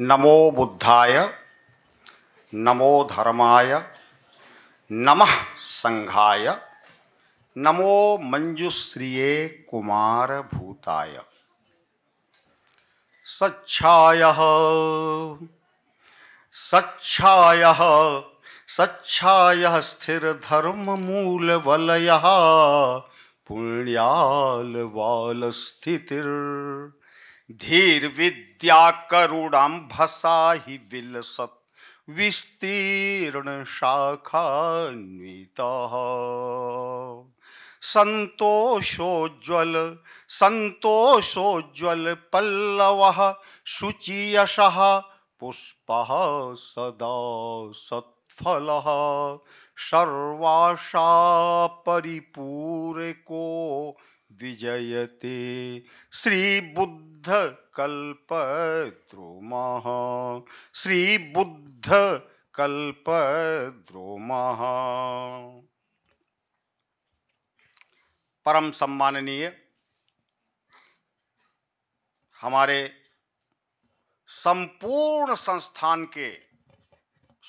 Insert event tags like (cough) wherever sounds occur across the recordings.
नमो बुद्धाय नमो धर्माय नमः संघाय नमो मंजुश्रिये कुमार भूताय सच्छाय सच्छाय सच्छाय धीर पुण्यालवालस्थितिर्धीर्विद् भसा ही नित्याकरुणां भसाहि संतोषोज्वल संतोषोज्वल पल्लव सन्तोषोज्ज्वलपल्लवः शुचियशः पुष्प सदा सत्फल सर्वाशा परिपूरको विजयते कल्प द्रोम परम सम्माननीय हमारे संपूर्ण संस्थान के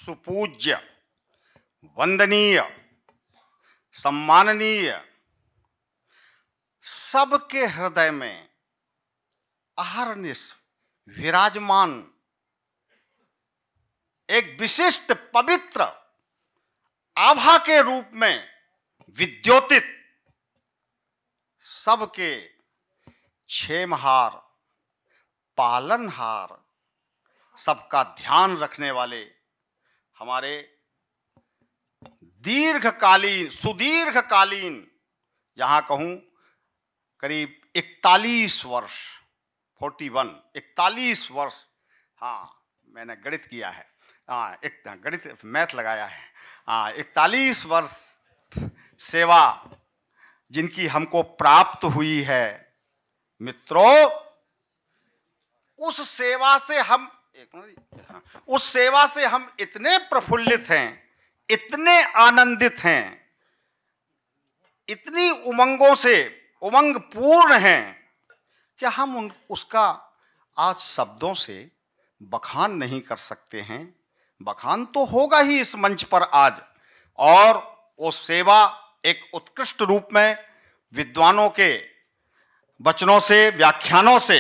सुपूज्य वंदनीय सम्माननीय सबके हृदय में अहरनिश विराजमान एक विशिष्ट पवित्र आभा के रूप में विद्योतित सबके क्षेमहार पालनहार सबका ध्यान रखने वाले हमारे दीर्घकालीन सुदीर्घकालीन यहां कहूं करीब 41 वर्ष 41 41 वर्ष हाँ मैंने गणित किया है हाँ एक गणित मैथ लगाया है हाँ इकतालीस वर्ष सेवा जिनकी हमको प्राप्त हुई है मित्रों उस सेवा से हम एक हाँ, उस सेवा से हम इतने प्रफुल्लित हैं इतने आनंदित हैं इतनी उमंगों से उमंग पूर्ण हैं क्या हम उन उसका आज शब्दों से बखान नहीं कर सकते हैं बखान तो होगा ही इस मंच पर आज और वो सेवा एक उत्कृष्ट रूप में विद्वानों के वचनों से व्याख्यानों से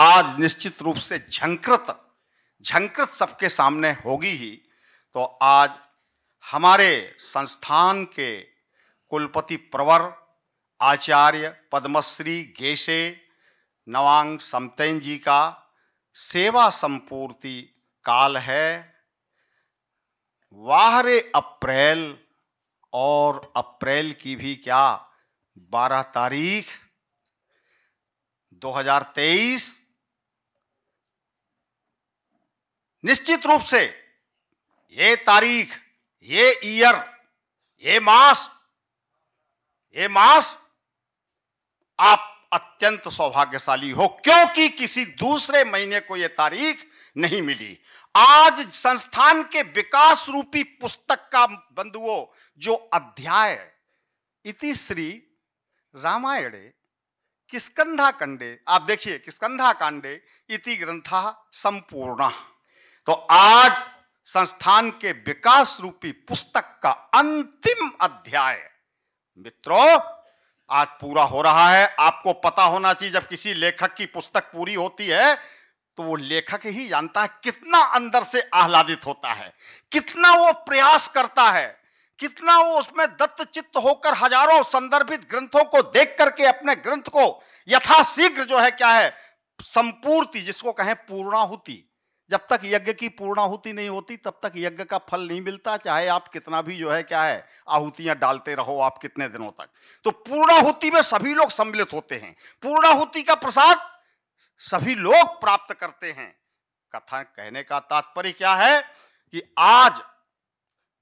आज निश्चित रूप से झंकृत झंकृत सबके सामने होगी ही तो आज हमारे संस्थान के कुलपति प्रवर आचार्य पद्मश्री गेशे नवांग समतेन जी का सेवा संपूर्ति काल है वाहरे अप्रैल और अप्रैल की भी क्या 12 तारीख 2023 निश्चित रूप से ये तारीख ये ईयर ये मास ये मास आप अत्यंत सौभाग्यशाली हो क्योंकि किसी दूसरे महीने को यह तारीख नहीं मिली आज संस्थान के विकास रूपी पुस्तक का बंधुओं जो अध्याय इति श्री रामायणे किस्कंधा कंडे आप देखिए किस्कंधा कांडे इति ग्रंथा संपूर्ण तो आज संस्थान के विकास रूपी पुस्तक का अंतिम अध्याय मित्रों आज पूरा हो रहा है आपको पता होना चाहिए जब किसी लेखक की पुस्तक पूरी होती है तो वो लेखक ही जानता है कितना अंदर से आह्लादित होता है कितना वो प्रयास करता है कितना वो उसमें दत्त चित्त होकर हजारों संदर्भित ग्रंथों को देख करके अपने ग्रंथ को यथाशीघ्र जो है क्या है संपूर्ति जिसको कहें पूर्णाहुति जब तक यज्ञ की पूर्णाहुति नहीं होती तब तक यज्ञ का फल नहीं मिलता चाहे आप कितना भी जो है क्या है आहुतियां डालते रहो आप कितने दिनों तक तो पूर्णाहुति में सभी लोग सम्मिलित होते हैं पूर्णाहुति का प्रसाद सभी लोग प्राप्त करते हैं कथा कहने का तात्पर्य क्या है कि आज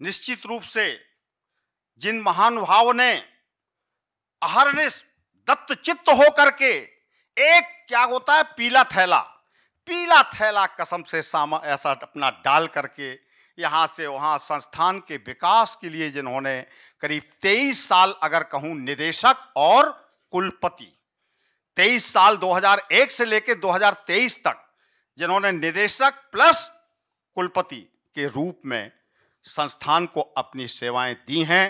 निश्चित रूप से जिन महानुभाव ने अहरनिश दत्त चित्त होकर के एक क्या होता है पीला थैला पीला थैला कसम से सामा ऐसा अपना डाल करके यहाँ से वहाँ संस्थान के विकास के लिए जिन्होंने करीब तेईस साल अगर कहूँ निदेशक और कुलपति तेईस साल 2001 से लेकर 2023 तक जिन्होंने निदेशक प्लस कुलपति के रूप में संस्थान को अपनी सेवाएं दी हैं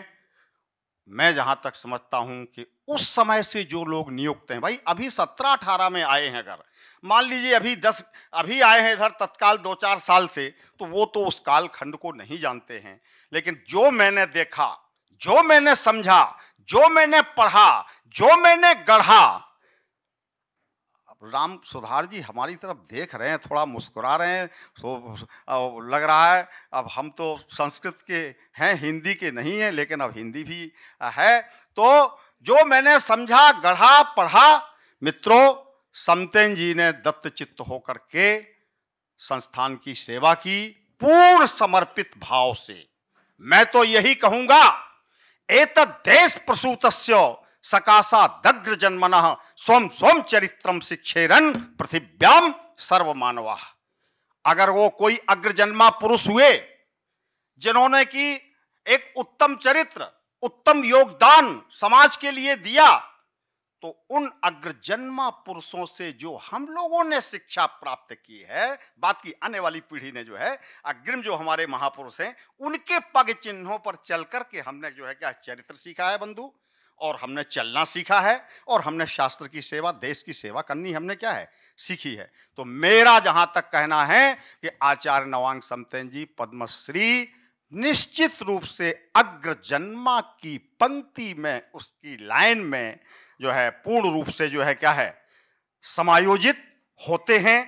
मैं जहाँ तक समझता हूँ कि उस समय से जो लोग नियुक्त हैं भाई अभी सत्रह अठारह में आए हैं अगर मान लीजिए अभी दस अभी आए हैं इधर तत्काल दो चार साल से तो वो तो उस कालखंड को नहीं जानते हैं लेकिन जो मैंने देखा जो मैंने समझा जो मैंने पढ़ा जो मैंने गढ़ा राम सुधार जी हमारी तरफ देख रहे हैं थोड़ा मुस्कुरा रहे हैं सो लग रहा है अब हम तो संस्कृत के हैं हिंदी के नहीं हैं लेकिन अब हिंदी भी है तो जो मैंने समझा गढ़ा पढ़ा मित्रों समतेन जी ने दत्तचित्त होकर के संस्थान की सेवा की पूर्ण समर्पित भाव से मैं तो यही कहूंगा एत देश प्रसूत सकाशा दग्र जन्मन स्वम स्वम चरित्रम शिक्षेरन पृथिव्याम सर्व मानवा अगर वो कोई अग्रजन्मा पुरुष हुए जिन्होंने की एक उत्तम चरित्र उत्तम योगदान समाज के लिए दिया तो उन अग्रजन्मा पुरुषों से जो हम लोगों ने शिक्षा प्राप्त की है बात की आने वाली पीढ़ी ने जो है अग्रिम जो हमारे महापुरुष हैं उनके पग चिन्हों पर चल करके हमने जो है क्या चरित्र सीखा है बंधु और हमने चलना सीखा है और हमने शास्त्र की सेवा देश की सेवा करनी हमने क्या है सीखी है तो मेरा जहां तक कहना है कि आचार्य नवांग समतेन जी पद्मश्री निश्चित रूप से अग्रजन्मा की पंक्ति में उसकी लाइन में जो है पूर्ण रूप से जो है क्या है समायोजित होते हैं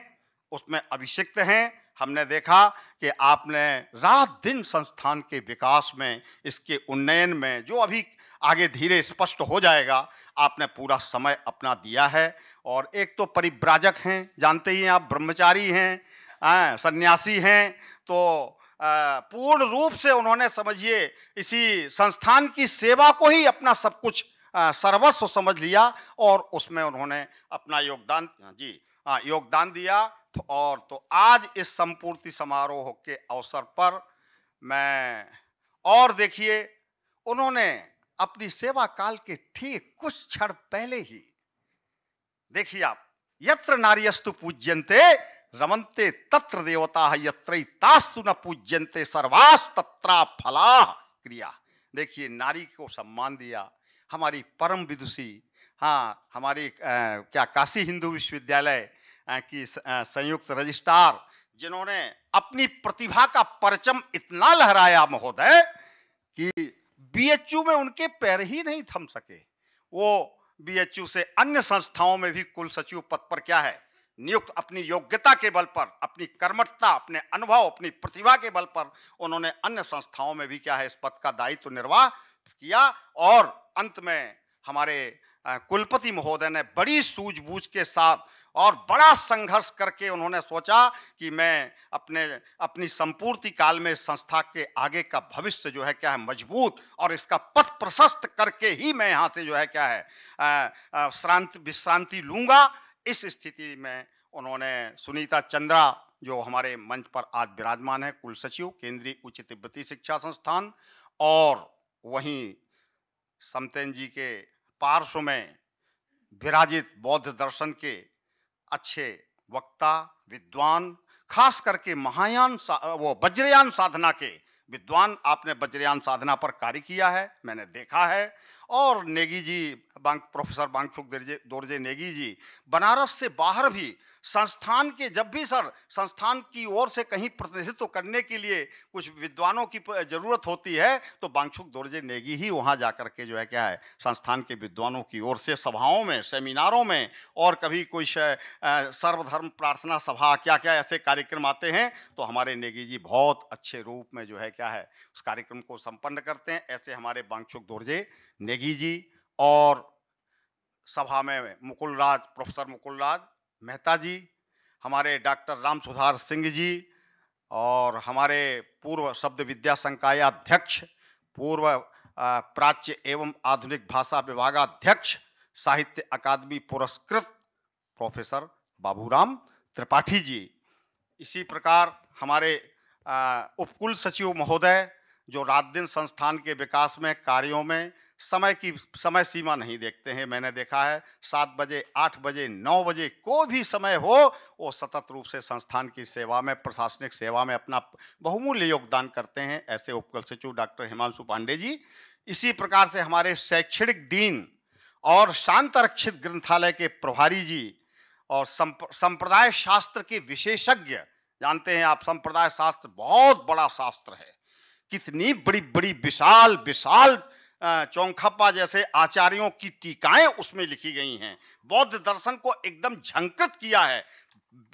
उसमें अभिषिक्त हैं हमने देखा कि आपने रात दिन संस्थान के विकास में इसके उन्नयन में जो अभी आगे धीरे स्पष्ट हो जाएगा आपने पूरा समय अपना दिया है और एक तो परिव्राजक हैं जानते ही हैं आप ब्रह्मचारी हैं आ, सन्यासी हैं तो आ, पूर्ण रूप से उन्होंने समझिए इसी संस्थान की सेवा को ही अपना सब कुछ सर्वस्व समझ लिया और उसमें उन्होंने अपना योगदान हाँ जी हाँ, योगदान दिया तो और तो आज इस संपूर्ति समारोह के अवसर पर मैं और देखिए उन्होंने अपनी सेवा काल के ठीक कुछ क्षण पहले ही देखिए आप यत्र नारियस्तु पूज्यंते रमनते तत्र देवता यत्रतास्तु न पूज्यंते सर्वास तत्रा फला क्रिया देखिए नारी को सम्मान दिया हमारी परम विदुषी हाँ हमारी आ, क्या काशी हिंदू विश्वविद्यालय की संयुक्त रजिस्ट्रार जिन्होंने अपनी प्रतिभा का परचम इतना लहराया महोदय कि बीएचयू में उनके पैर ही नहीं थम सके वो बीएचयू से अन्य संस्थाओं में भी कुल सचिव पद पर क्या है नियुक्त अपनी योग्यता के बल पर अपनी कर्मठता अपने अनुभव अपनी प्रतिभा के बल पर उन्होंने अन्य संस्थाओं में भी क्या है इस पद का दायित्व निर्वाह किया और अंत में हमारे कुलपति महोदय ने बड़ी सूझबूझ के साथ और बड़ा संघर्ष करके उन्होंने सोचा कि मैं अपने अपनी संपूर्ति काल में संस्था के आगे का भविष्य जो है क्या है मजबूत और इसका पथ प्रशस्त करके ही मैं यहाँ से जो है क्या है श्रांति विश्रांति लूँगा इस स्थिति में उन्होंने सुनीता चंद्रा जो हमारे मंच पर आज विराजमान है कुल सचिव केंद्रीय उच्च तिब्बती शिक्षा संस्थान और वहीं समतेन जी के पार्श्व में विराजित बौद्ध दर्शन के अच्छे वक्ता विद्वान खास करके महायान सा वो वज्रयान साधना के विद्वान आपने वज्रयान साधना पर कार्य किया है मैंने देखा है और नेगी जी बांक प्रोफेसर बांगचुक दोरजे नेगी जी बनारस से बाहर भी संस्थान के जब भी सर संस्थान की ओर से कहीं प्रतिनिधित्व करने के लिए कुछ विद्वानों की जरूरत होती है तो बांगछुक दोर्जे नेगी ही वहाँ जा कर के जो है क्या है संस्थान के विद्वानों की ओर से सभाओं में सेमिनारों में और कभी कोई सर्वधर्म प्रार्थना सभा क्या क्या ऐसे कार्यक्रम आते हैं तो हमारे नेगी जी बहुत अच्छे रूप में जो है क्या है उस कार्यक्रम को संपन्न करते हैं ऐसे हमारे बांगछुक दोर्जे नेगी जी और सभा में मुकुल राज प्रोफेसर मुकुल राज मेहता जी हमारे डॉक्टर राम सुधार सिंह जी और हमारे पूर्व शब्द विद्या संकाय अध्यक्ष पूर्व प्राच्य एवं आधुनिक भाषा विभागाध्यक्ष साहित्य अकादमी पुरस्कृत प्रोफेसर बाबूराम त्रिपाठी जी इसी प्रकार हमारे उपकुल सचिव महोदय जो रात दिन संस्थान के विकास में कार्यों में समय की समय सीमा नहीं देखते हैं मैंने देखा है सात बजे आठ बजे नौ बजे कोई भी समय हो वो सतत रूप से संस्थान की सेवा में प्रशासनिक सेवा में अपना बहुमूल्य योगदान करते हैं ऐसे उपकुल सचिव डॉक्टर हिमांशु पांडे जी इसी प्रकार से हमारे शैक्षणिक डीन और शांतरक्षित ग्रंथालय के प्रभारी जी और संप्रदाय शास्त्र के विशेषज्ञ जानते हैं आप संप्रदाय शास्त्र बहुत बड़ा शास्त्र है कितनी बड़ी बड़ी विशाल विशाल चौंखप्पा जैसे आचार्यों की टीकाएं उसमें लिखी गई हैं बौद्ध दर्शन को एकदम झंकृत किया है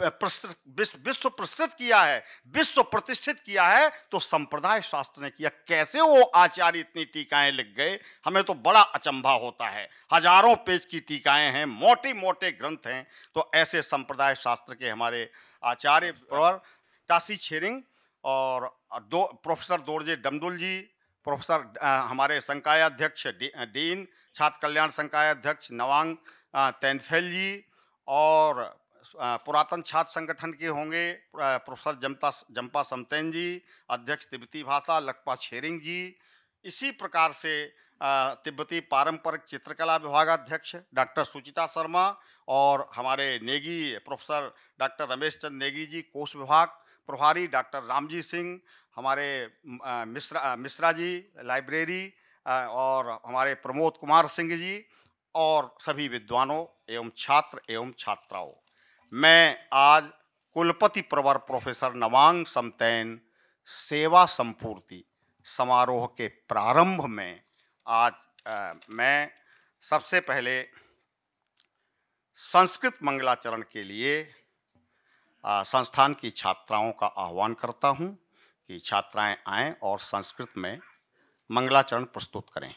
विश्व प्रस्तुत किया है विश्व प्रतिष्ठित किया है तो संप्रदाय शास्त्र ने किया कैसे वो आचार्य इतनी टीकाएं लिख गए हमें तो बड़ा अचंभा होता है हजारों पेज की टीकाएं हैं मोटे मोटे ग्रंथ हैं तो ऐसे संप्रदाय शास्त्र के हमारे आचार्य और अच्छा। टासी छेरिंग और दो प्रोफेसर दोरजे डमदुल जी प्रोफेसर हमारे संकायाध्यक्ष अध्यक्ष डीन छात्र कल्याण संकायाध्यक्ष नवांग तैनफेल जी और पुरातन छात्र संगठन के होंगे प्रोफेसर जमता जम्पा समतैन जी अध्यक्ष तिब्बती भाषा लखपा छेरिंग जी इसी प्रकार से तिब्बती पारंपरिक चित्रकला विभाग अध्यक्ष डॉक्टर सुचिता शर्मा और हमारे नेगी प्रोफेसर डॉक्टर रमेश चंद नेगी जी कोष विभाग प्रभारी डॉक्टर रामजी सिंह हमारे मिश्रा मिश्रा जी लाइब्रेरी और हमारे प्रमोद कुमार सिंह जी और सभी विद्वानों एवं छात्र एवं छात्राओं मैं आज कुलपति प्रवर प्रोफेसर नवांग समतैन सेवा संपूर्ति समारोह के प्रारंभ में आज आ, मैं सबसे पहले संस्कृत मंगलाचरण के लिए आ, संस्थान की छात्राओं का आह्वान करता हूं कि छात्राएं आएं और संस्कृत में मंगलाचरण प्रस्तुत करें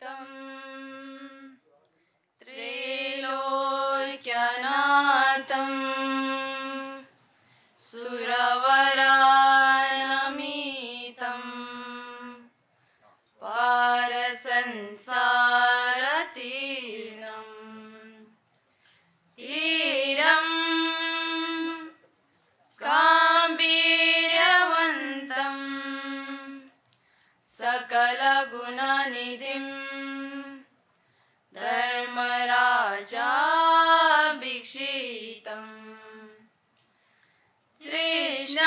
त्रैलोक्यनाथं पारसंसा Krishna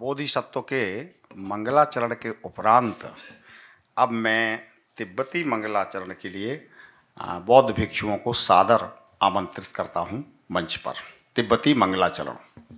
बोधिसत्व के मंगलाचरण के उपरांत अब मैं तिब्बती मंगलाचरण के लिए बौद्ध भिक्षुओं को सादर आमंत्रित करता हूँ मंच पर तिब्बती मंगलाचरण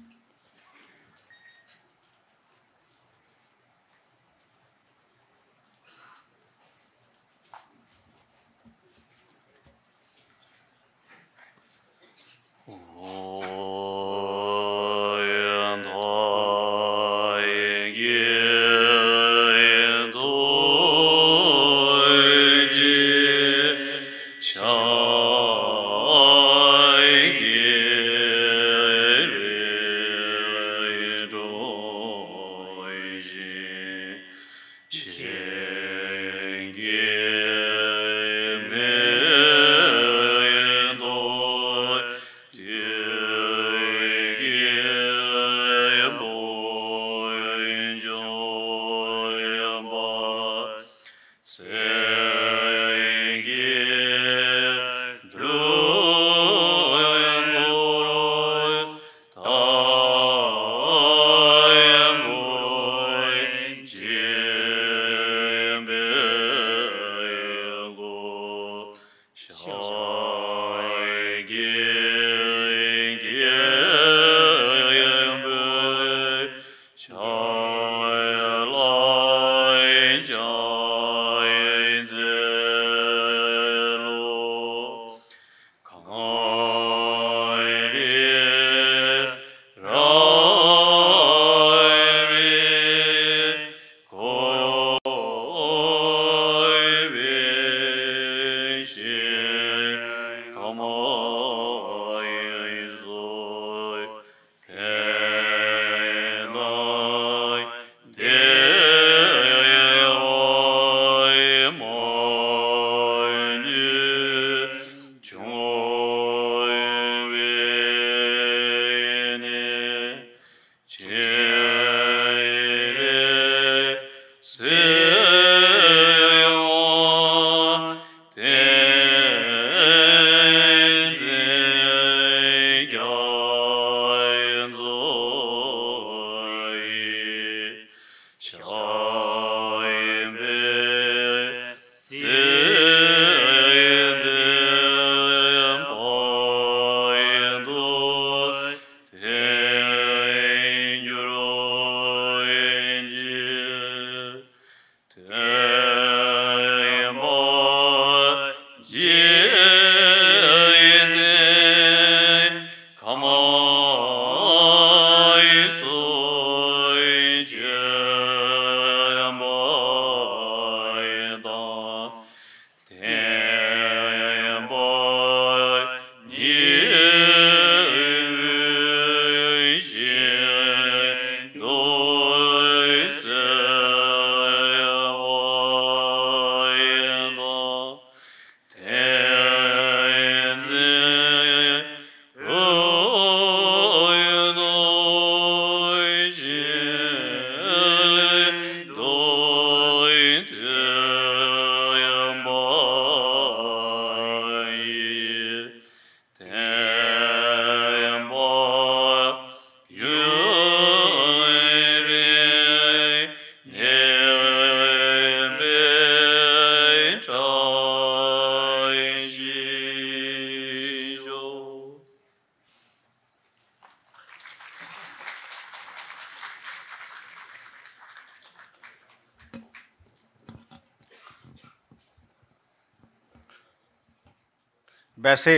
वैसे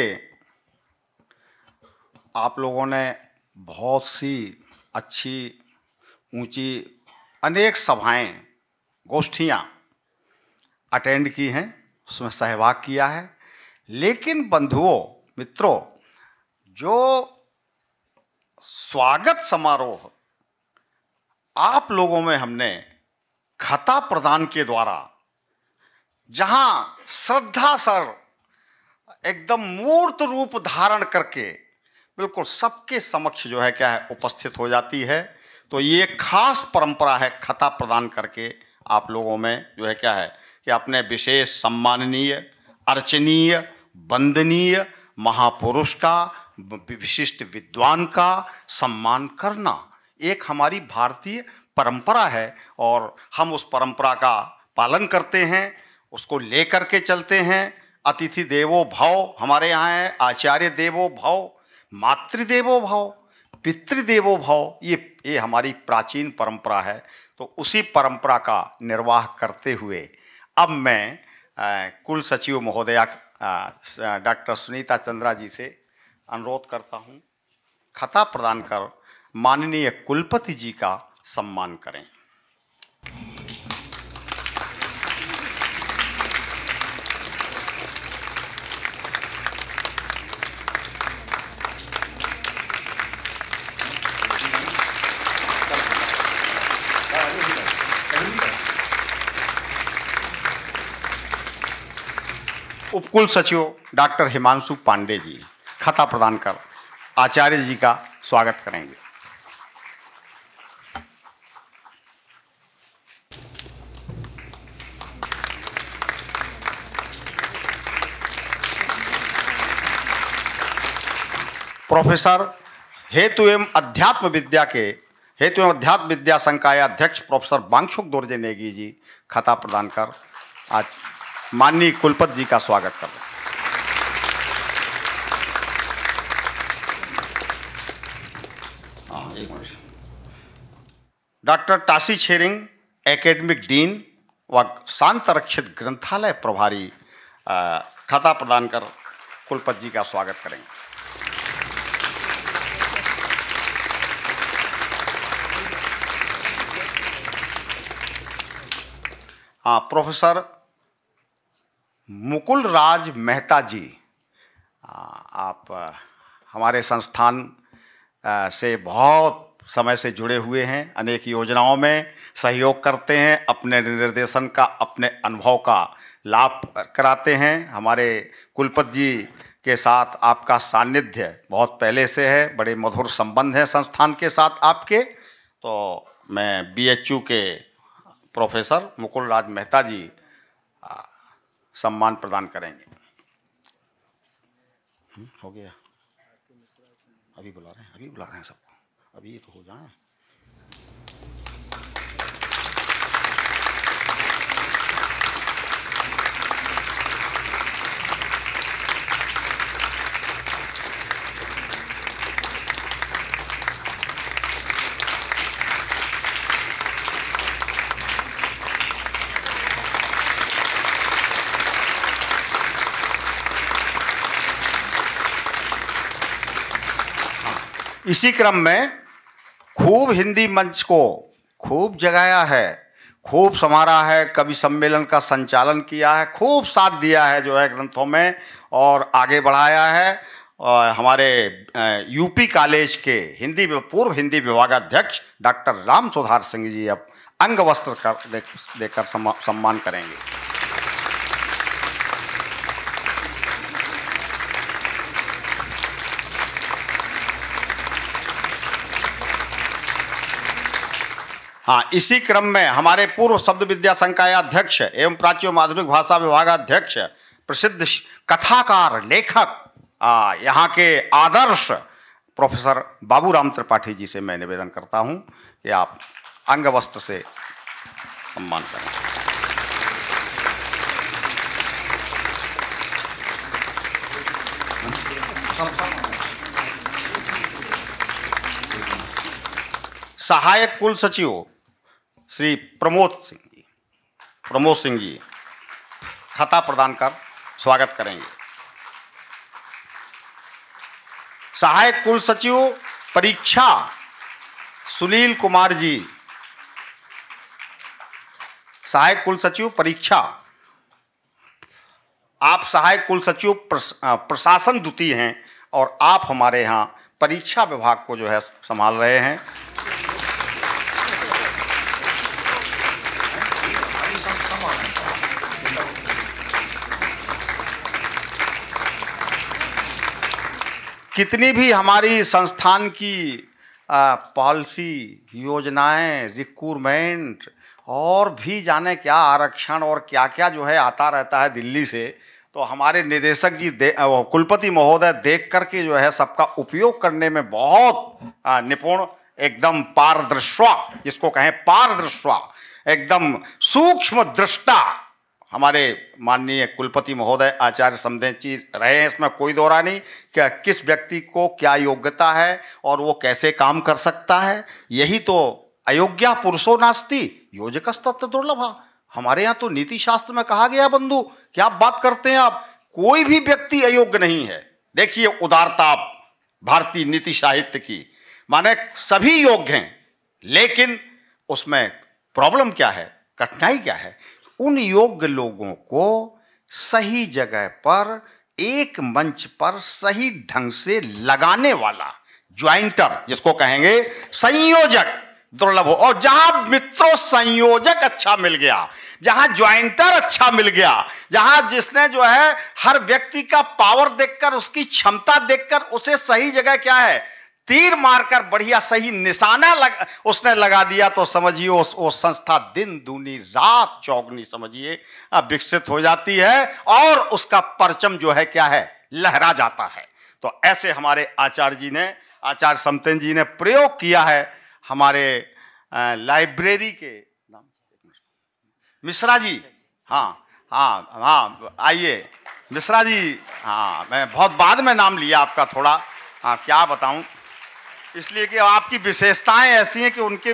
आप लोगों ने बहुत सी अच्छी ऊंची अनेक सभाएं गोष्ठियां अटेंड की हैं उसमें सहभाग किया है लेकिन बंधुओं मित्रों जो स्वागत समारोह आप लोगों में हमने खता प्रदान के द्वारा जहां श्रद्धा सर एकदम मूर्त रूप धारण करके बिल्कुल सबके समक्ष जो है क्या है उपस्थित हो जाती है तो ये खास परंपरा है खता प्रदान करके आप लोगों में जो है क्या है कि अपने विशेष सम्माननीय अर्चनीय वंदनीय महापुरुष का विशिष्ट विद्वान का सम्मान करना एक हमारी भारतीय परंपरा है और हम उस परंपरा का पालन करते हैं उसको ले के चलते हैं अतिथि देवो भाव हमारे यहाँ है आचार्य देवो भाव मातृदेवो भाव पितृदेवो भाव ये ये हमारी प्राचीन परंपरा है तो उसी परंपरा का निर्वाह करते हुए अब मैं कुल सचिव महोदया डॉक्टर सुनीता चंद्रा जी से अनुरोध करता हूँ खता प्रदान कर माननीय कुलपति जी का सम्मान करें उपकुल सचिव डॉक्टर हिमांशु पांडे जी खता प्रदान कर आचार्य जी का स्वागत करेंगे प्रोफेसर हेतु एवं अध्यात्म विद्या के हेतु एवं अध्यात्म विद्या संकाय अध्यक्ष प्रोफेसर बांक्षुक दोर्जे नेगी जी खता प्रदान कर आज माननीय कुलपत जी का स्वागत कर रहे हाँ, doctor Tashi Tsering academic dean व शांतरक्षित ग्रंथालय प्रभारी खाता प्रदान कर कुलपत जी का स्वागत करेंगे हाँ प्रोफेसर मुकुल राज मेहता जी आप हमारे संस्थान से बहुत समय से जुड़े हुए हैं अनेक योजनाओं में सहयोग करते हैं अपने निर्देशन का अपने अनुभव का लाभ कराते हैं हमारे कुलपत जी के साथ आपका सान्निध्य बहुत पहले से है बड़े मधुर संबंध हैं संस्थान के साथ आपके तो मैं बीएचयू के प्रोफेसर मुकुल राज मेहता जी सम्मान प्रदान करेंगे हम्म, हो गया अभी बुला रहे हैं अभी बुला रहे हैं सबको अभी ये तो हो जाए इसी क्रम में खूब हिंदी मंच को खूब जगाया है खूब संवारा है कवि सम्मेलन का संचालन किया है खूब साथ दिया है जो है ग्रंथों में और आगे बढ़ाया है और हमारे यूपी कॉलेज के हिंदी पूर्व हिंदी विभागाध्यक्ष डॉक्टर राम सुधार सिंह जी अब अंग वस्त्र कर देकर सम्मान करेंगे हाँ इसी क्रम में हमारे पूर्व शब्द विद्या संकाय अध्यक्ष एवं प्राचीन माध्यमिक भाषा विभाग अध्यक्ष प्रसिद्ध कथाकार लेखक यहाँ के आदर्श प्रोफेसर बाबूराम त्रिपाठी जी से मैं निवेदन करता हूँ कि आप अंग वस्त्र से सम्मान करें सहायक कुल सचिव श्री प्रमोद सिंह जी प्रमोद सिंह जी खता प्रदान कर स्वागत करेंगे सहायक कुल सचिव परीक्षा सुनील कुमार जी सहायक कुल सचिव परीक्षा आप सहायक कुल सचिव प्रशासन द्वितीय हैं और आप हमारे यहाँ परीक्षा विभाग को जो है संभाल रहे हैं कितनी भी हमारी संस्थान की पॉलिसी योजनाएं रिक्रूटमेंट और भी जाने क्या आरक्षण और क्या क्या जो है आता रहता है दिल्ली से तो हमारे निदेशक जी दे कुलपति महोदय देख करके जो है सबका उपयोग करने में बहुत निपुण एकदम पारदृश्वा जिसको कहें पारदृश्वा एकदम सूक्ष्म दृष्टा हमारे माननीय कुलपति महोदय आचार्य समदेव जी रहे हैं इसमें कोई दौरा नहीं कि किस व्यक्ति को क्या योग्यता है और वो कैसे काम कर सकता है यही तो अयोग्या पुरुषो योजक योजकस्तत्व दुर्लभा हमारे यहाँ तो नीति शास्त्र में कहा गया बंधु क्या आप बात करते हैं आप कोई भी व्यक्ति अयोग्य नहीं है देखिए उदारता भारतीय नीति साहित्य की माने सभी योग्य हैं लेकिन उसमें प्रॉब्लम क्या है कठिनाई क्या है उन योग्य लोगों को सही जगह पर एक मंच पर सही ढंग से लगाने वाला ज्वाइंटर जिसको कहेंगे संयोजक दुर्लभ हो और जहां मित्रों संयोजक अच्छा मिल गया जहां ज्वाइंटर अच्छा मिल गया जहां जिसने जो है हर व्यक्ति का पावर देखकर उसकी क्षमता देखकर उसे सही जगह क्या है तीर मारकर बढ़िया सही निशाना लग उसने लगा दिया तो समझिए उस वो संस्था दिन दूनी रात चौगनी समझिए विकसित हो जाती है और उसका परचम जो है क्या है लहरा जाता है तो ऐसे हमारे आचार्य जी ने आचार्य समतेन जी ने प्रयोग किया है हमारे लाइब्रेरी के नाम मिश्रा जी हाँ हाँ हाँ आइए मिश्रा जी हाँ मैं बहुत बाद में नाम लिया आपका थोड़ा हाँ क्या बताऊँ इसलिए कि आपकी विशेषताएं ऐसी हैं कि उनके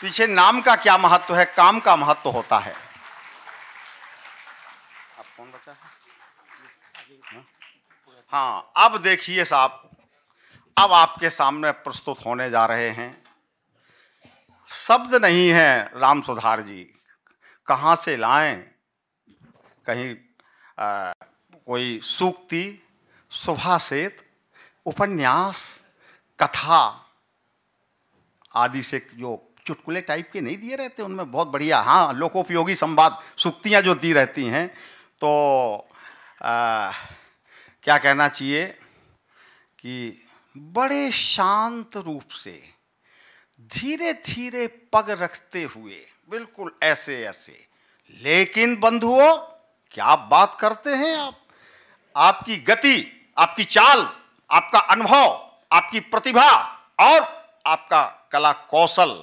पीछे नाम का क्या महत्व है काम का महत्व होता है कौन बचा हाँ अब देखिए साहब अब आपके सामने प्रस्तुत होने जा रहे हैं शब्द नहीं है राम सुधार जी कहाँ से लाएं कहीं आ, कोई सूक्ति सुभाषेत उपन्यास कथा आदि से जो चुटकुले टाइप के नहीं दिए रहते उनमें बहुत बढ़िया हाँ लोकोपयोगी संवाद सुक्तियाँ जो दी रहती हैं तो आ, क्या कहना चाहिए कि बड़े शांत रूप से धीरे धीरे पग रखते हुए बिल्कुल ऐसे ऐसे लेकिन बंधुओं क्या बात करते हैं आप आपकी गति आपकी चाल आपका अनुभव आपकी प्रतिभा और आपका कला कौशल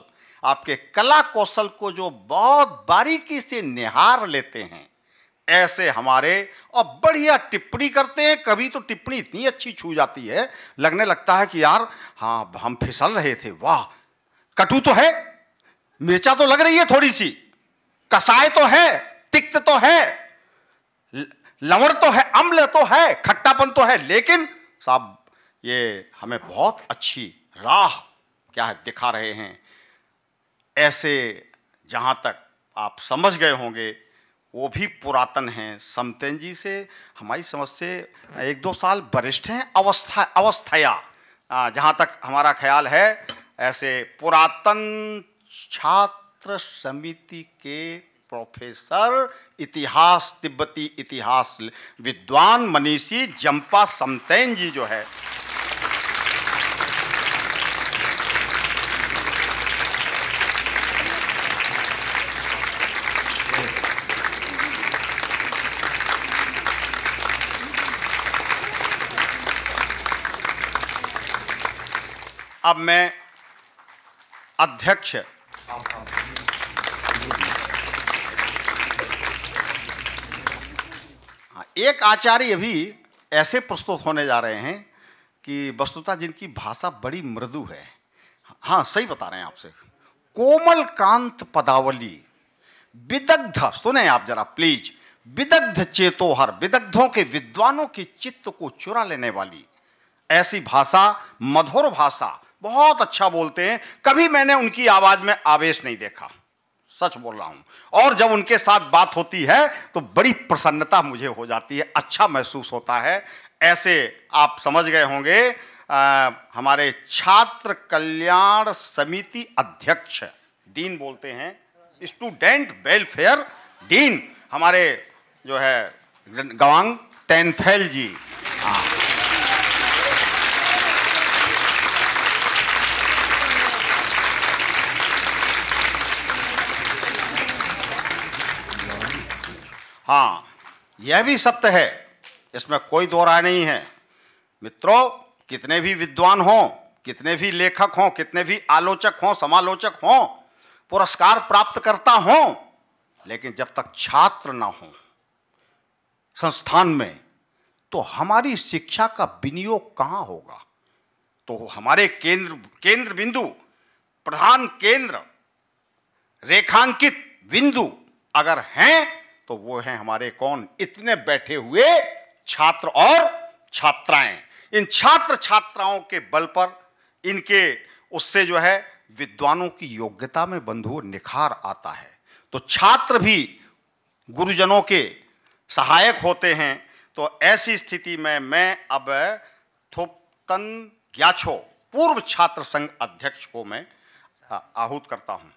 आपके कला कौशल को जो बहुत बारीकी से निहार लेते हैं ऐसे हमारे और बढ़िया टिप्पणी करते हैं कभी तो टिप्पणी इतनी अच्छी छू जाती है लगने लगता है कि यार हाँ हम फिसल रहे थे वाह कटु तो है मिर्चा तो लग रही है थोड़ी सी कसाय तो है तिक्त तो है लवण तो है अम्ल तो है खट्टापन तो है लेकिन साहब ये हमें बहुत अच्छी राह क्या है दिखा रहे हैं ऐसे जहाँ तक आप समझ गए होंगे वो भी पुरातन हैं समतेन जी से हमारी समझ से एक दो साल वरिष्ठ हैं अवस्था अवस्थया जहाँ तक हमारा ख्याल है ऐसे पुरातन छात्र समिति के प्रोफेसर इतिहास तिब्बती इतिहास विद्वान मनीषी जंपा समतैन जी जो है अब मैं अध्यक्ष हाँ, हाँ। एक आचार्य भी ऐसे प्रस्तुत होने जा रहे हैं कि वस्तुता जिनकी भाषा बड़ी मृदु है हाँ सही बता रहे हैं आपसे कोमल कांत पदावली विदग्ध सुने आप जरा प्लीज विदग्ध चेतोहर विदग्धों के विद्वानों के चित्त को चुरा लेने वाली ऐसी भाषा मधुर भाषा बहुत अच्छा बोलते हैं कभी मैंने उनकी आवाज में आवेश नहीं देखा सच बोल रहा हूं और जब उनके साथ बात होती है तो बड़ी प्रसन्नता मुझे हो जाती है अच्छा महसूस होता है ऐसे आप समझ गए होंगे हमारे छात्र कल्याण समिति अध्यक्ष डीन बोलते हैं स्टूडेंट वेलफेयर डीन हमारे जो है गवांग तैनफेल जी हाँ हाँ यह भी सत्य है इसमें कोई दो राय नहीं है मित्रों कितने भी विद्वान हों कितने भी लेखक हों कितने भी आलोचक हों समालोचक हों पुरस्कार प्राप्त करता हों लेकिन जब तक छात्र ना हों संस्थान में तो हमारी शिक्षा का विनियोग कहाँ होगा तो हमारे केंद्र केंद्र बिंदु प्रधान केंद्र रेखांकित बिंदु अगर हैं तो वो हैं हमारे कौन इतने बैठे हुए छात्र और छात्राएं इन छात्र छात्राओं के बल पर इनके उससे जो है विद्वानों की योग्यता में बंधु निखार आता है तो छात्र भी गुरुजनों के सहायक होते हैं तो ऐसी स्थिति में मैं अब थोपतन ज्ञाछो पूर्व छात्र संघ अध्यक्ष को मैं आहूत करता हूं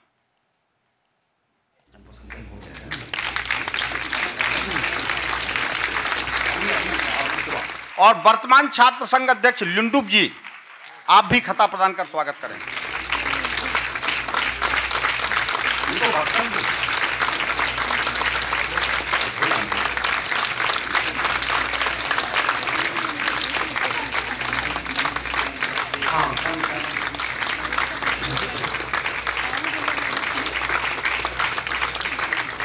और वर्तमान छात्र संघ अध्यक्ष लिंडुप जी आप भी खता प्रदान कर स्वागत करें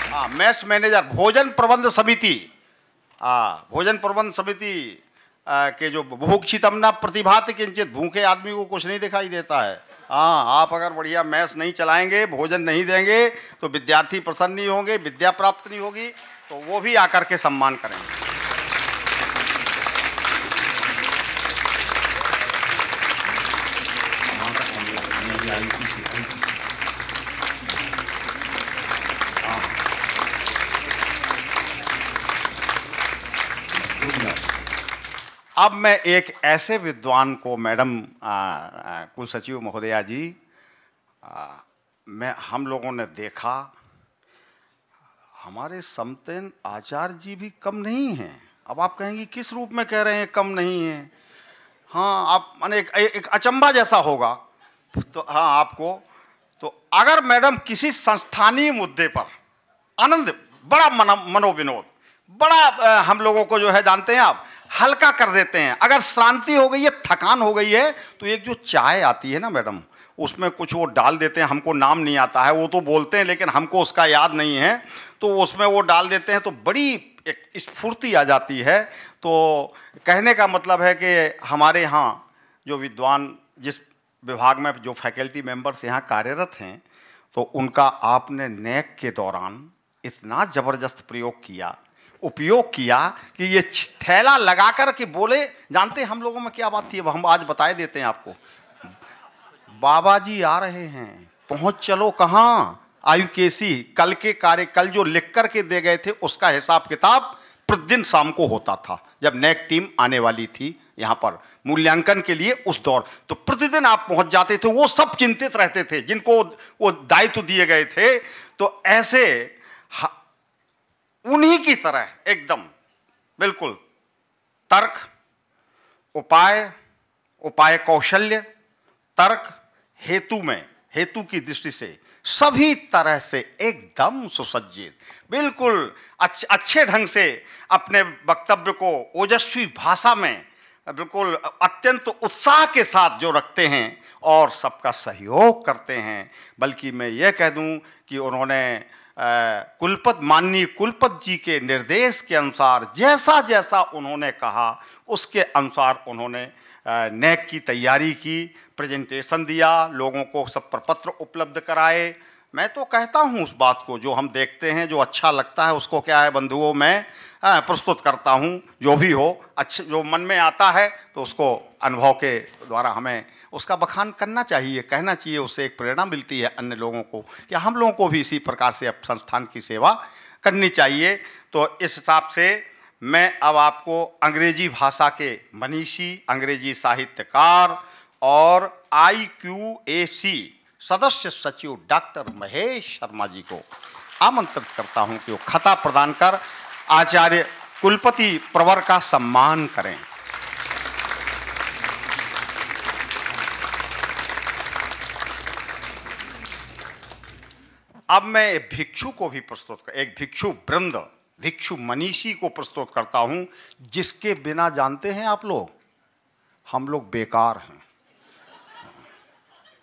हाँ, मैस मैनेजर भोजन प्रबंध समिति हाँ, भोजन प्रबंध समिति के जो भूक्षितमना प्रतिभात किंचित भूखे आदमी को कुछ नहीं दिखाई देता है हाँ आप अगर बढ़िया मैथ नहीं चलाएंगे भोजन नहीं देंगे तो विद्यार्थी प्रसन्न नहीं होंगे विद्या प्राप्त नहीं होगी तो वो भी आकर के सम्मान करेंगे अब मैं एक ऐसे विद्वान को मैडम कुल सचिव महोदया जी आ, मैं हम लोगों ने देखा हमारे समतेन आचार्य जी भी कम नहीं हैं अब आप कहेंगे किस रूप में कह रहे हैं कम नहीं हैं हाँ आप मैंने एक, एक अचंबा जैसा होगा तो हाँ आपको तो अगर मैडम किसी संस्थानीय मुद्दे पर आनंद बड़ा मन, मनोविनोद बड़ा हम लोगों को जो है जानते हैं आप हल्का कर देते हैं अगर शांति हो गई है थकान हो गई है तो एक जो चाय आती है ना मैडम उसमें कुछ वो डाल देते हैं हमको नाम नहीं आता है वो तो बोलते हैं लेकिन हमको उसका याद नहीं है तो उसमें वो डाल देते हैं तो बड़ी एक स्फूर्ति आ जाती है तो कहने का मतलब है कि हमारे यहाँ जो विद्वान जिस विभाग में जो फैकल्टी मेंबर्स यहाँ कार्यरत हैं तो उनका आपने नेक के दौरान इतना ज़बरदस्त प्रयोग किया उपयोग किया कि ये थैला लगा कर के बोले जानते हैं हम लोगों में क्या बात थी अब हम आज बताए देते हैं आपको बाबा जी आ रहे हैं पहुंच चलो कहाँ आयु केसी कल के कार्य कल जो लिख कर के दे गए थे उसका हिसाब किताब प्रतिदिन शाम को होता था जब नेक टीम आने वाली थी यहाँ पर मूल्यांकन के लिए उस दौर तो प्रतिदिन आप पहुँच जाते थे वो सब चिंतित रहते थे जिनको वो दायित्व दिए गए थे तो ऐसे उन्हीं की तरह एकदम बिल्कुल तर्क उपाय उपाय कौशल्य तर्क हेतु में हेतु की दृष्टि से सभी तरह से एकदम सुसज्जित बिल्कुल अच्छे अच्छे ढंग से अपने वक्तव्य को ओजस्वी भाषा में बिल्कुल अत्यंत उत्साह के साथ जो रखते हैं और सबका सहयोग करते हैं बल्कि मैं ये कह दूं कि उन्होंने कुलपत माननीय कुलपत जी के निर्देश के अनुसार जैसा जैसा उन्होंने कहा उसके अनुसार उन्होंने नैक की तैयारी की प्रेजेंटेशन दिया लोगों को सब प्रपत्र उपलब्ध कराए मैं तो कहता हूँ उस बात को जो हम देखते हैं जो अच्छा लगता है उसको क्या है बंधुओं में हाँ, प्रस्तुत करता हूँ जो भी हो अच्छे जो मन में आता है तो उसको अनुभव के द्वारा हमें उसका बखान करना चाहिए कहना चाहिए उससे एक प्रेरणा मिलती है अन्य लोगों को कि हम लोगों को भी इसी प्रकार से अब संस्थान की सेवा करनी चाहिए तो इस हिसाब से मैं अब आपको अंग्रेजी भाषा के मनीषी अंग्रेजी साहित्यकार और आई क्यू ए सी सदस्य सचिव डॉक्टर महेश शर्मा जी को आमंत्रित करता हूं कि वो खता प्रदान कर आचार्य कुलपति प्रवर का सम्मान करें अब मैं एक भिक्षु को भी प्रस्तुत कर एक भिक्षु वृंद भिक्षु मनीषी को प्रस्तुत करता हूं जिसके बिना जानते हैं आप लोग हम लोग बेकार हैं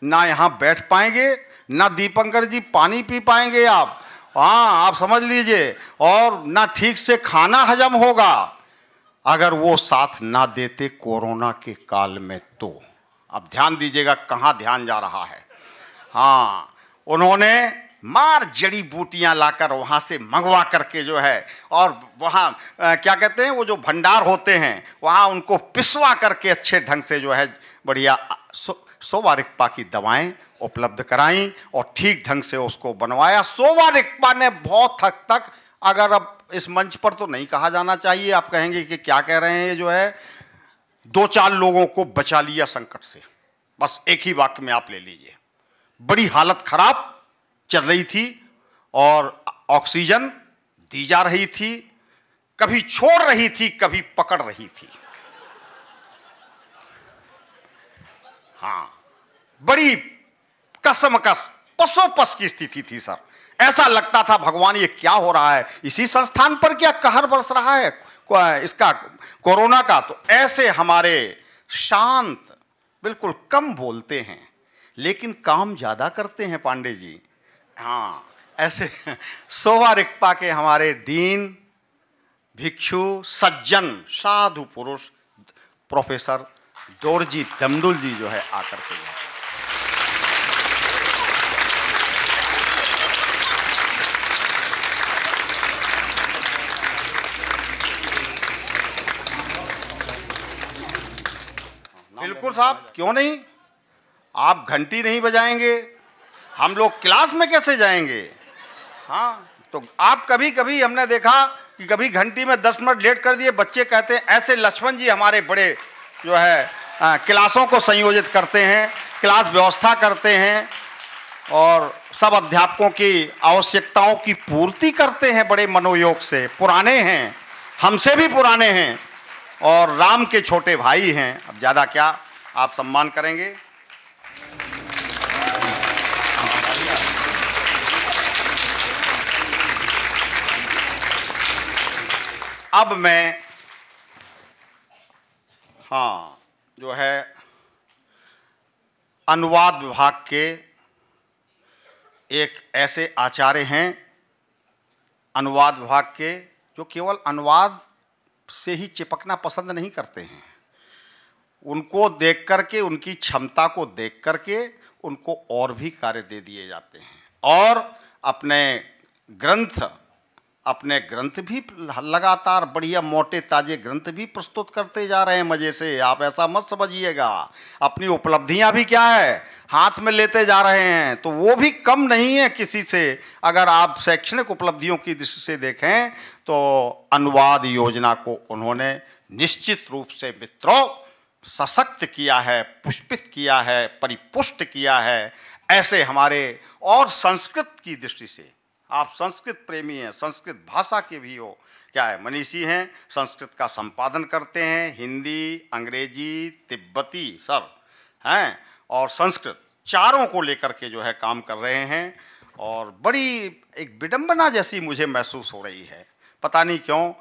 ना यहां बैठ पाएंगे ना दीपंकर जी पानी पी पाएंगे आप हाँ आप समझ लीजिए और ना ठीक से खाना हजम होगा अगर वो साथ ना देते कोरोना के काल में तो अब ध्यान दीजिएगा कहाँ ध्यान जा रहा है हाँ उन्होंने मार जड़ी बूटियां लाकर वहाँ से मंगवा करके जो है और वहाँ क्या कहते हैं वो जो भंडार होते हैं वहाँ उनको पिसवा करके अच्छे ढंग से जो है बढ़िया सो, सोवारिक्पा की दवाएं उपलब्ध कराई और ठीक ढंग से उसको बनवाया सोवा रिक्पा ने बहुत हद तक अगर अब इस मंच पर तो नहीं कहा जाना चाहिए आप कहेंगे कि क्या कह रहे हैं ये जो है दो चार लोगों को बचा लिया संकट से बस एक ही वाक्य में आप ले लीजिए बड़ी हालत खराब चल रही थी और ऑक्सीजन दी जा रही थी कभी छोड़ रही थी कभी पकड़ रही थी हाँ बड़ी कसम कस पसो पस की स्थिति थी सर ऐसा लगता था भगवान ये क्या हो रहा है इसी संस्थान पर क्या कहर बरस रहा है इसका कोरोना का तो ऐसे हमारे शांत बिल्कुल कम बोलते हैं लेकिन काम ज़्यादा करते हैं पांडे जी हाँ ऐसे (laughs) सोवा रिक्पा के हमारे दीन भिक्षु सज्जन साधु पुरुष प्रोफेसर दौरजी दमदुल जी जो है आकर के बिल्कुल साहब क्यों नहीं आप घंटी नहीं बजाएंगे हम लोग क्लास में कैसे जाएंगे हाँ तो आप कभी कभी हमने देखा कि कभी घंटी में दस मिनट लेट कर दिए बच्चे कहते हैं ऐसे लक्ष्मण जी हमारे बड़े जो है आ, क्लासों को संयोजित करते हैं क्लास व्यवस्था करते हैं और सब अध्यापकों की आवश्यकताओं की पूर्ति करते हैं बड़े मनोयोग से पुराने हैं हमसे भी पुराने हैं और राम के छोटे भाई हैं अब ज़्यादा क्या आप सम्मान करेंगे अब मैं हाँ जो है अनुवाद विभाग के एक ऐसे आचार्य हैं अनुवाद विभाग के जो केवल अनुवाद से ही चिपकना पसंद नहीं करते हैं उनको देख करके उनकी क्षमता को देख करके उनको और भी कार्य दे दिए जाते हैं और अपने ग्रंथ अपने ग्रंथ भी लगातार बढ़िया मोटे ताजे ग्रंथ भी प्रस्तुत करते जा रहे हैं मज़े से आप ऐसा मत समझिएगा अपनी उपलब्धियां भी क्या है हाथ में लेते जा रहे हैं तो वो भी कम नहीं है किसी से अगर आप शैक्षणिक उपलब्धियों की दृष्टि से देखें तो अनुवाद योजना को उन्होंने निश्चित रूप से मित्रों सशक्त किया है पुष्पित किया है परिपुष्ट किया है ऐसे हमारे और संस्कृत की दृष्टि से आप संस्कृत प्रेमी हैं संस्कृत भाषा के भी हो क्या है मनीषी हैं संस्कृत का संपादन करते हैं हिंदी अंग्रेजी तिब्बती सब हैं और संस्कृत चारों को लेकर के जो है काम कर रहे हैं और बड़ी एक विडम्बना जैसी मुझे महसूस हो रही है पता नहीं क्यों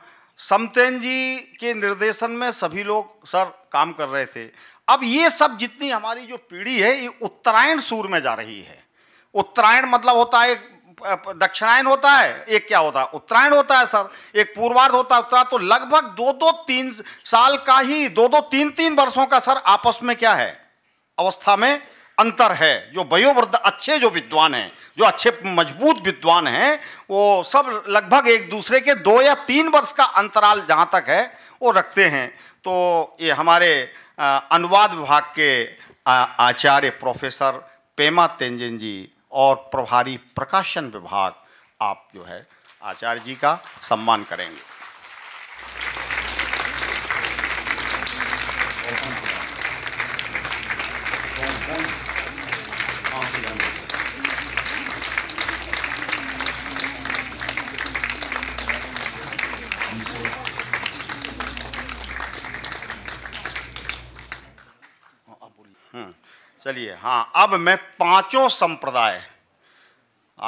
समतेन जी के निर्देशन में सभी लोग सर काम कर रहे थे अब ये सब जितनी हमारी जो पीढ़ी है ये उत्तरायण सूर में जा रही है उत्तरायण मतलब होता है दक्षिणायन होता है एक क्या होता है उत्तरायण होता है सर एक पूर्वार्ध होता है उत्तरार्ध तो लगभग दो दो तीन साल का ही दो दो तीन तीन वर्षों का सर आपस में क्या है अवस्था में अंतर है जो वयोवृद्ध अच्छे जो विद्वान हैं जो अच्छे मजबूत विद्वान हैं वो सब लगभग एक दूसरे के दो या तीन वर्ष का अंतराल जहाँ तक है वो रखते हैं तो ये हमारे अनुवाद विभाग के आचार्य प्रोफेसर पेमा तेंजन जी और प्रभारी प्रकाशन विभाग आप जो है आचार्य जी का सम्मान करेंगे चलिए हाँ अब मैं पांचों संप्रदाय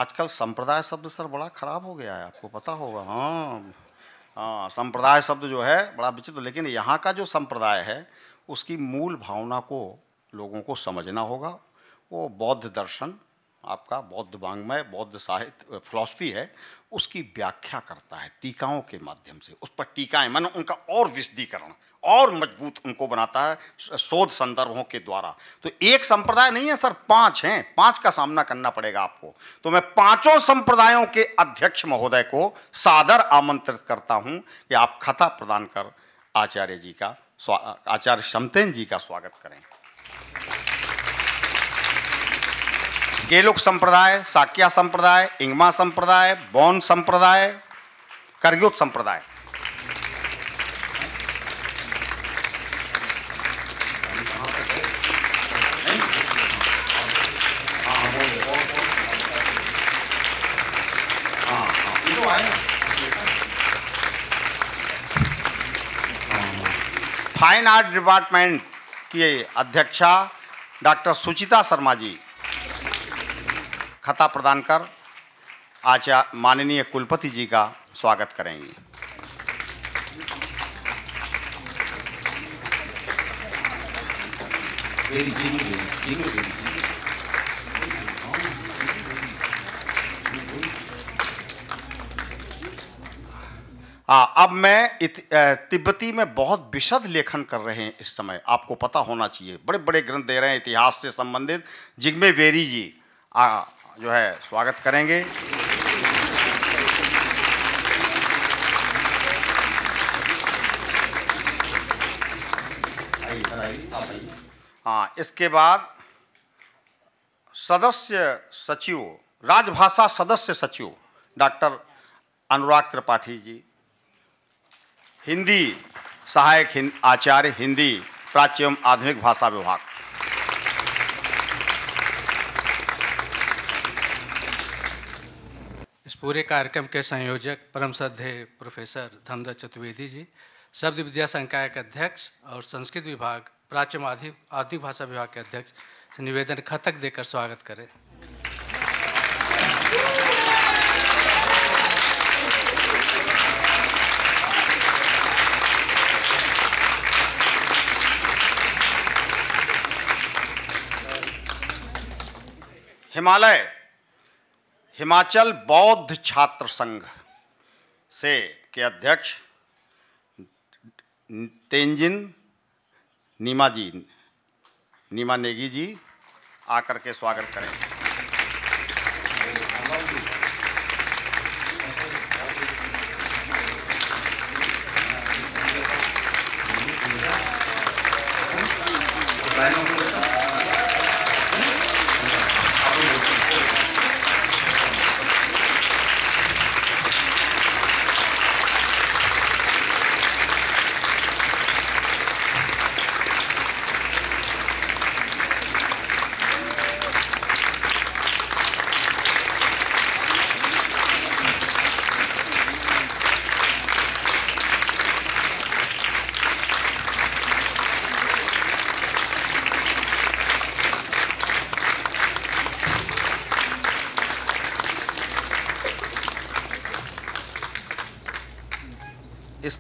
आजकल संप्रदाय शब्द सर बड़ा खराब हो गया है आपको पता होगा हाँ हाँ संप्रदाय शब्द जो है बड़ा विचित्र लेकिन यहाँ का जो संप्रदाय है उसकी मूल भावना को लोगों को समझना होगा वो बौद्ध दर्शन आपका बौद्ध वांग्मय बौद्ध साहित्य फिलॉसफी है उसकी व्याख्या करता है टीकाओं के माध्यम से उस पर टीकाएं मन उनका और विशदीकरण और मजबूत उनको बनाता है शोध संदर्भों के द्वारा तो एक संप्रदाय नहीं है सर पांच हैं पांच का सामना करना पड़ेगा आपको तो मैं पांचों संप्रदायों के अध्यक्ष महोदय को सादर आमंत्रित करता हूं कि आप खता प्रदान कर आचार्य जी का आचार्य शमतेन जी का स्वागत करें गेलुक संप्रदाय साक्या संप्रदाय इंगमा संप्रदाय बौन संप्रदाय करयुत संप्रदाय फाइन आर्ट डिपार्टमेंट की अध्यक्षा डॉक्टर सुचिता शर्मा जी खता प्रदान कर आचार्य माननीय कुलपति जी का स्वागत करेंगे आ, हाँ, अब मैं तिब्बती में बहुत विशद लेखन कर रहे हैं इस समय आपको पता होना चाहिए बड़े बड़े ग्रंथ दे रहे हैं इतिहास से संबंधित जिग्मे वेरी जी आ, जो है स्वागत करेंगे हाँ इसके बाद सदस्य सचिव राजभाषा सदस्य सचिव डॉक्टर अनुराग त्रिपाठी जी हिंदी सहायक हिं, आचार्य हिंदी प्राच्य एवं आधुनिक भाषा विभाग पूरे कार्यक्रम के संयोजक परम श्रद्धे प्रोफेसर धमद चतुर्वेदी जी शब्द विद्या संकाय के अध्यक्ष और संस्कृत विभाग प्राचीन आधि आधुनिक भाषा विभाग के अध्यक्ष से निवेदन खतक देकर स्वागत करें हिमालय हिमाचल बौद्ध छात्र संघ से के अध्यक्ष तेंजिन नीमा जी नीमा नेगी जी आकर के स्वागत करेंगे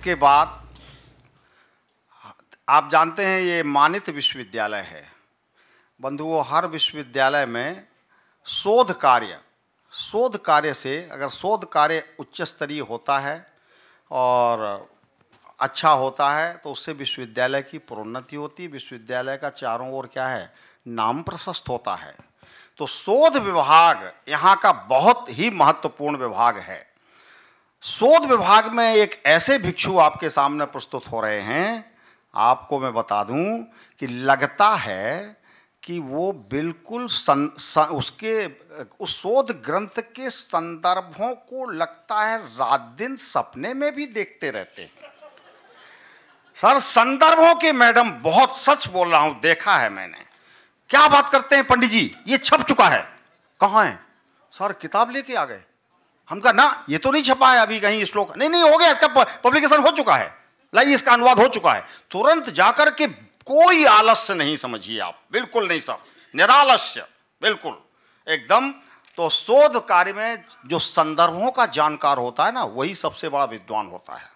इसके बाद आप जानते हैं ये मानित विश्वविद्यालय है बंधुओं हर विश्वविद्यालय में शोध कार्य शोध कार्य से अगर शोध कार्य उच्च स्तरीय होता है और अच्छा होता है तो उससे विश्वविद्यालय की प्रोन्नति होती है विश्वविद्यालय का चारों ओर क्या है नाम प्रशस्त होता है तो शोध विभाग यहाँ का बहुत ही महत्वपूर्ण विभाग है शोध विभाग में एक ऐसे भिक्षु आपके सामने प्रस्तुत हो रहे हैं आपको मैं बता दूं कि लगता है कि वो बिल्कुल सं, सं, उसके उस शोध ग्रंथ के संदर्भों को लगता है रात दिन सपने में भी देखते रहते हैं सर संदर्भों के मैडम बहुत सच बोल रहा हूं देखा है मैंने क्या बात करते हैं पंडित जी ये छप चुका है कहाँ है सर किताब लेके आ गए हम कहा ना ये तो नहीं छपा है अभी कहीं श्लोक नहीं नहीं हो गया इसका पब्लिकेशन हो चुका है लाइए इसका अनुवाद हो चुका है तुरंत जाकर के कोई आलस्य नहीं समझिए आप बिल्कुल नहीं सर निरालस्य बिल्कुल एकदम तो शोध कार्य में जो संदर्भों का जानकार होता है ना वही सबसे बड़ा विद्वान होता है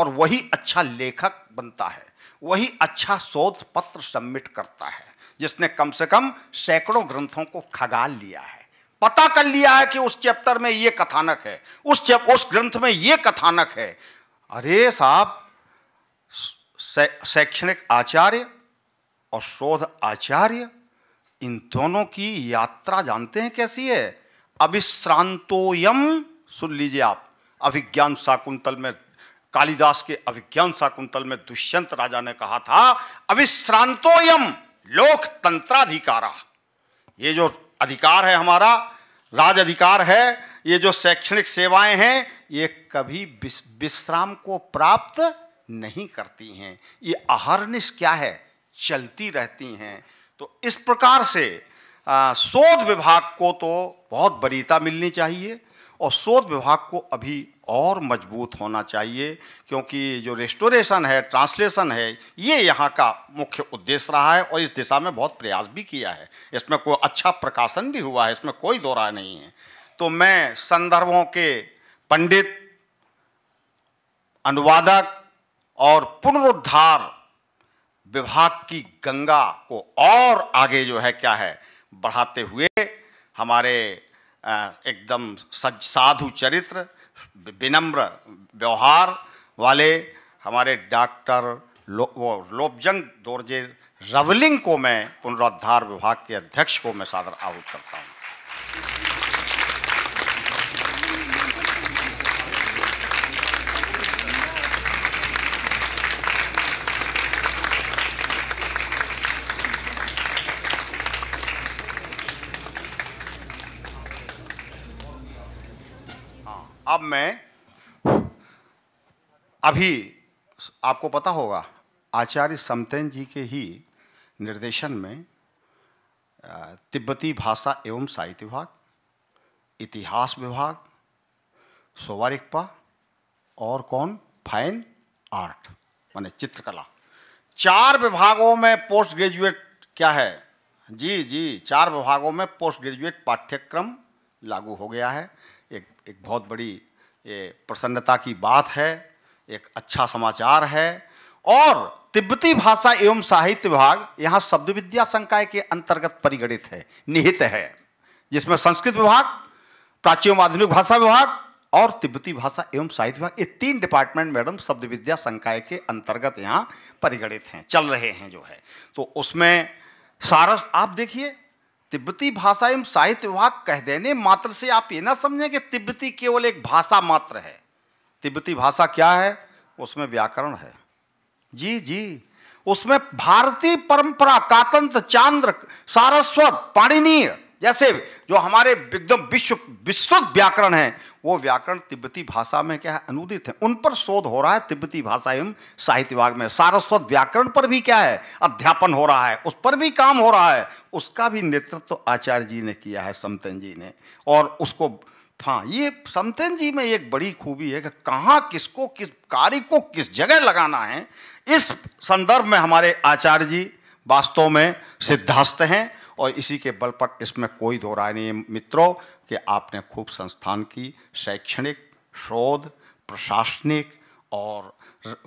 और वही अच्छा लेखक बनता है वही अच्छा शोध पत्र सबमिट करता है जिसने कम से कम सैकड़ों ग्रंथों को खगाल लिया है पता कर लिया है कि उस चैप्टर में ये कथानक है उस चैप उस ग्रंथ में ये कथानक है अरे साहब से, शैक्षणिक आचार्य और शोध आचार्य इन दोनों की यात्रा जानते हैं कैसी है अभिश्रांतोयम सुन लीजिए आप अभिज्ञान शाकुंतल में कालिदास के अभिज्ञान शाकुंतल में दुष्यंत राजा ने कहा था यम लोकतंत्राधिकारा ये जो अधिकार है हमारा राज अधिकार है ये जो शैक्षणिक सेवाएं हैं ये कभी विश्राम को प्राप्त नहीं करती हैं ये अहरनिश क्या है चलती रहती हैं तो इस प्रकार से शोध विभाग को तो बहुत बरीता मिलनी चाहिए और शोध विभाग को अभी और मजबूत होना चाहिए क्योंकि जो रेस्टोरेशन है ट्रांसलेशन है ये यहाँ का मुख्य उद्देश्य रहा है और इस दिशा में बहुत प्रयास भी किया है इसमें कोई अच्छा प्रकाशन भी हुआ है इसमें कोई दो नहीं है तो मैं संदर्भों के पंडित अनुवादक और पुनरुद्धार विभाग की गंगा को और आगे जो है क्या है बढ़ाते हुए हमारे एकदम सज साधु चरित्र विनम्र व्यवहार वाले हमारे डॉक्टर लो, वो लोभजंग दोर्जे रवलिंग को मैं पुनरुद्धार विभाग के अध्यक्ष को मैं सादर आहूत करता हूँ अब मैं अभी आपको पता होगा आचार्य समतेन जी के ही निर्देशन में तिब्बती भाषा एवं साहित्य विभाग इतिहास विभाग सोवारिकपा और कौन फाइन आर्ट माने चित्रकला चार विभागों में पोस्ट ग्रेजुएट क्या है जी जी चार विभागों में पोस्ट ग्रेजुएट पाठ्यक्रम लागू हो गया है एक बहुत बड़ी ये प्रसन्नता की बात है एक अच्छा समाचार है और तिब्बती भाषा एवं साहित्य विभाग यहाँ शब्द विद्या संकाय के अंतर्गत परिगणित है निहित है जिसमें संस्कृत विभाग प्राचीन माध्यमिक भाषा विभाग और तिब्बती भाषा एवं साहित्य विभाग ये तीन डिपार्टमेंट मैडम शब्द विद्या संकाय के अंतर्गत यहाँ परिगणित हैं चल रहे हैं जो है तो उसमें सारस आप देखिए तिब्बती भाषा एवं साहित्य विभाग कह देने मात्र से आप ये ना समझें कि तिब्बती केवल एक भाषा मात्र है तिब्बती भाषा क्या है उसमें व्याकरण है जी जी उसमें भारतीय परंपरा कातंत चांद्र सारस्वत पाणिनीय जैसे जो हमारे एकदम विश्व विस्तृत व्याकरण है वो व्याकरण तिब्बती भाषा में क्या है अनुदित है उन पर शोध हो रहा है तिब्बती भाषा एवं साहित्य विभाग में सारस्वत व्याकरण पर भी क्या है अध्यापन हो रहा है उस पर भी काम हो रहा है उसका भी नेतृत्व तो आचार्य जी ने किया है समतन जी ने और उसको हाँ ये समतन जी में एक बड़ी खूबी है कि कहाँ किसको किस कार्य को किस जगह लगाना है इस संदर्भ में हमारे आचार्य जी वास्तव में सिद्धास्त हैं और इसी के बल पर इसमें कोई दो नहीं है मित्रों कि आपने खूब संस्थान की शैक्षणिक शोध प्रशासनिक और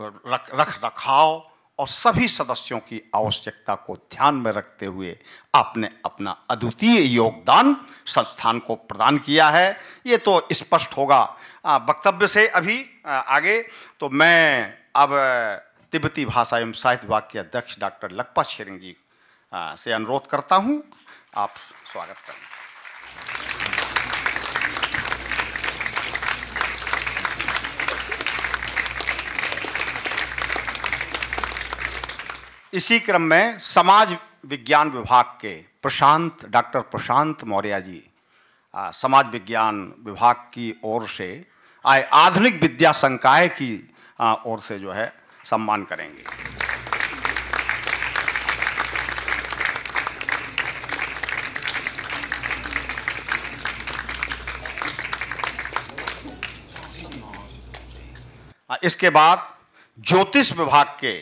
रख रख रखाव और सभी सदस्यों की आवश्यकता को ध्यान में रखते हुए आपने अपना अद्वितीय योगदान संस्थान को प्रदान किया है ये तो स्पष्ट होगा वक्तव्य से अभी आ, आगे तो मैं अब तिब्बती भाषा एवं साहित्य विभाग के अध्यक्ष डॉक्टर लखपा शेरिंग जी से अनुरोध करता हूँ आप स्वागत करें इसी क्रम में समाज विज्ञान विभाग के प्रशांत डॉक्टर प्रशांत मौर्या जी आ, समाज विज्ञान विभाग की ओर से आए आधुनिक विद्या संकाय की ओर से जो है सम्मान करेंगे इसके बाद ज्योतिष विभाग के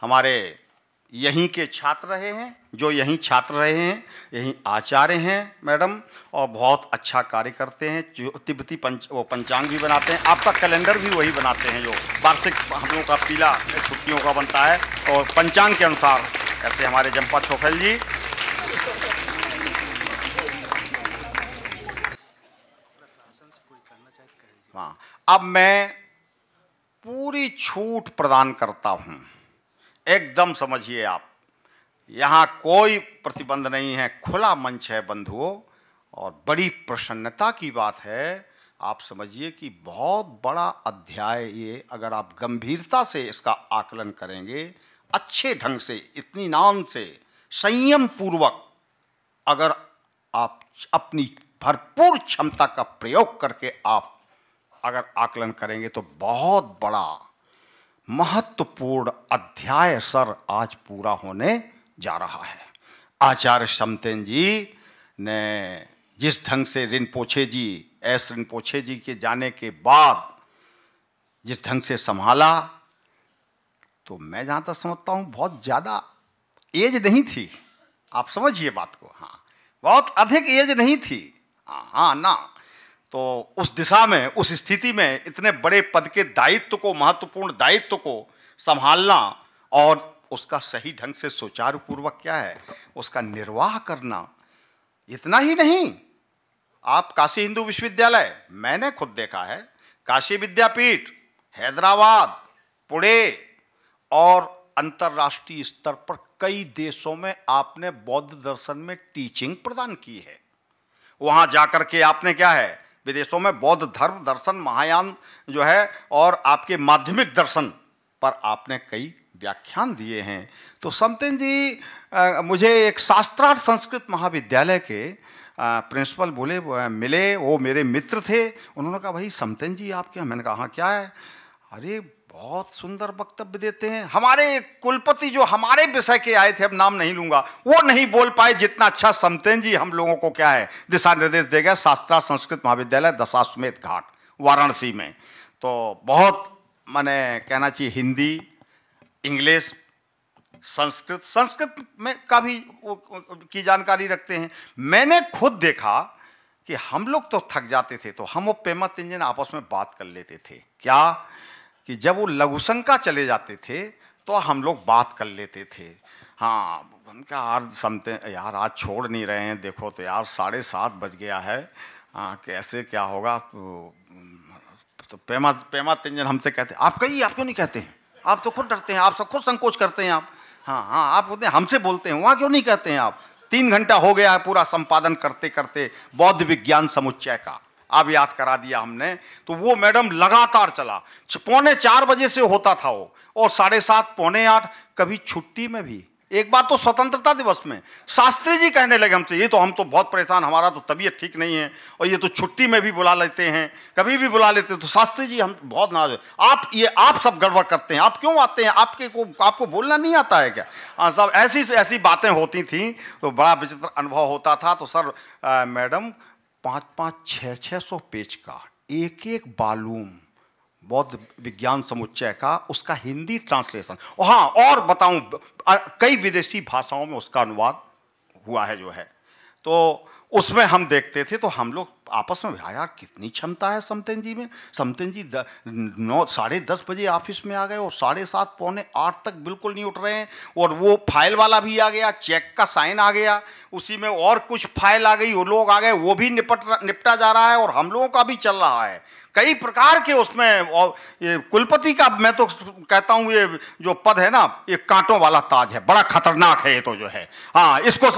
हमारे यहीं के छात्र रहे हैं जो यहीं छात्र रहे हैं यहीं आचार्य हैं मैडम और बहुत अच्छा कार्य करते हैं जो तिब्बती पंच वो पंचांग भी बनाते हैं आपका कैलेंडर भी वही बनाते हैं जो वार्षिक हम लोगों का पीला छुट्टियों का बनता है और पंचांग के अनुसार ऐसे हमारे जंपा छोफेल जी हाँ अब मैं पूरी छूट प्रदान करता हूँ एकदम समझिए आप यहाँ कोई प्रतिबंध नहीं है खुला मंच है बंधुओं और बड़ी प्रसन्नता की बात है आप समझिए कि बहुत बड़ा अध्याय ये अगर आप गंभीरता से इसका आकलन करेंगे अच्छे ढंग से इतनी नाम से संयम पूर्वक अगर आप अपनी भरपूर क्षमता का प्रयोग करके आप अगर आकलन करेंगे तो बहुत बड़ा महत्वपूर्ण अध्याय सर आज पूरा होने जा रहा है आचार्य समतेन जी ने जिस ढंग से ऋण पोछे जी एस पोछे जी के जाने के बाद जिस ढंग से संभाला तो मैं जहाँ तक समझता हूँ बहुत ज़्यादा एज नहीं थी आप समझिए बात को हाँ बहुत अधिक एज नहीं थी हाँ, हाँ ना तो उस दिशा में उस स्थिति में इतने बड़े पद के दायित्व को महत्वपूर्ण दायित्व को संभालना और उसका सही ढंग से सुचारूपूर्वक क्या है उसका निर्वाह करना इतना ही नहीं आप काशी हिंदू विश्वविद्यालय मैंने खुद देखा है काशी विद्यापीठ हैदराबाद पुणे और अंतर्राष्ट्रीय स्तर पर कई देशों में आपने बौद्ध दर्शन में टीचिंग प्रदान की है वहां जाकर के आपने क्या है विदेशों में बौद्ध धर्म दर्शन महायान जो है और आपके माध्यमिक दर्शन पर आपने कई व्याख्यान दिए हैं तो समतेन जी आ, मुझे एक शास्त्रार्थ संस्कृत महाविद्यालय के प्रिंसिपल बोले मिले वो मेरे मित्र थे उन्होंने कहा भाई समतेन जी आप क्या मैंने कहा हाँ क्या है अरे बहुत सुंदर वक्तव्य देते हैं हमारे कुलपति जो हमारे विषय के आए थे अब नाम नहीं लूंगा वो नहीं बोल पाए जितना अच्छा समतेन जी हम लोगों को क्या है दिशा निर्देश दे गया शास्त्रा संस्कृत महाविद्यालय दशाश्वमेध घाट वाराणसी में तो बहुत मैंने कहना चाहिए हिंदी इंग्लिश संस्कृत संस्कृत में का भी की जानकारी रखते हैं मैंने खुद देखा कि हम लोग तो थक जाते थे तो हम वो पेमा इंजन आपस में बात कर लेते थे क्या कि जब वो लघुशंका चले जाते थे तो हम लोग बात कर लेते थे हाँ उनका यार समते यार आज छोड़ नहीं रहे हैं देखो तो यार साढ़े सात बज गया है आ, हाँ, कैसे क्या होगा तो तो पेमा पेमा तिंजन हमसे कहते आप कहिए आप क्यों नहीं कहते हैं आप तो खुद डरते हैं आप सब खुद संकोच करते हैं आप हाँ हाँ आप होते हैं हमसे बोलते हैं वहाँ क्यों नहीं कहते हैं आप तीन घंटा हो गया है पूरा संपादन करते करते बौद्ध विज्ञान समुच्चय का अब याद करा दिया हमने तो वो मैडम लगातार चला पौने चार बजे से होता था वो और साढ़े सात पौने आठ कभी छुट्टी में भी एक बार तो स्वतंत्रता दिवस में शास्त्री जी कहने लगे हमसे ये तो हम तो बहुत परेशान हमारा तो तबीयत ठीक नहीं है और ये तो छुट्टी में भी बुला लेते हैं कभी भी बुला लेते हैं तो शास्त्री जी हम बहुत नाराज आप ये आप सब गड़बड़ करते हैं आप क्यों आते हैं आपके को आपको बोलना नहीं आता है क्या हाँ सब ऐसी ऐसी बातें होती थी तो बड़ा विचित्र अनुभव होता था तो सर आ, मैडम पाँच पाँच छः छः सौ पेज का एक एक बालूम बौद्ध विज्ञान समुच्चय का उसका हिंदी ट्रांसलेशन हाँ और बताऊँ कई विदेशी भाषाओं में उसका अनुवाद हुआ है जो है तो उसमें हम देखते थे तो हम लोग आपस में यार कितनी क्षमता है समतेन जी में समतेन जी नौ साढ़े दस बजे ऑफिस में आ गए और साढ़े सात पौने आठ तक बिल्कुल नहीं उठ रहे हैं और वो फाइल वाला भी आ गया चेक का साइन आ गया उसी में और कुछ फाइल आ गई वो लोग आ गए वो भी निपट निपटा जा रहा है और हम लोगों का भी चल रहा है कई प्रकार के उसमें और ये कुलपति का मैं तो कहता हूँ ये जो पद है ना ये कांटों वाला ताज है बड़ा खतरनाक है ये तो जो है हाँ इसको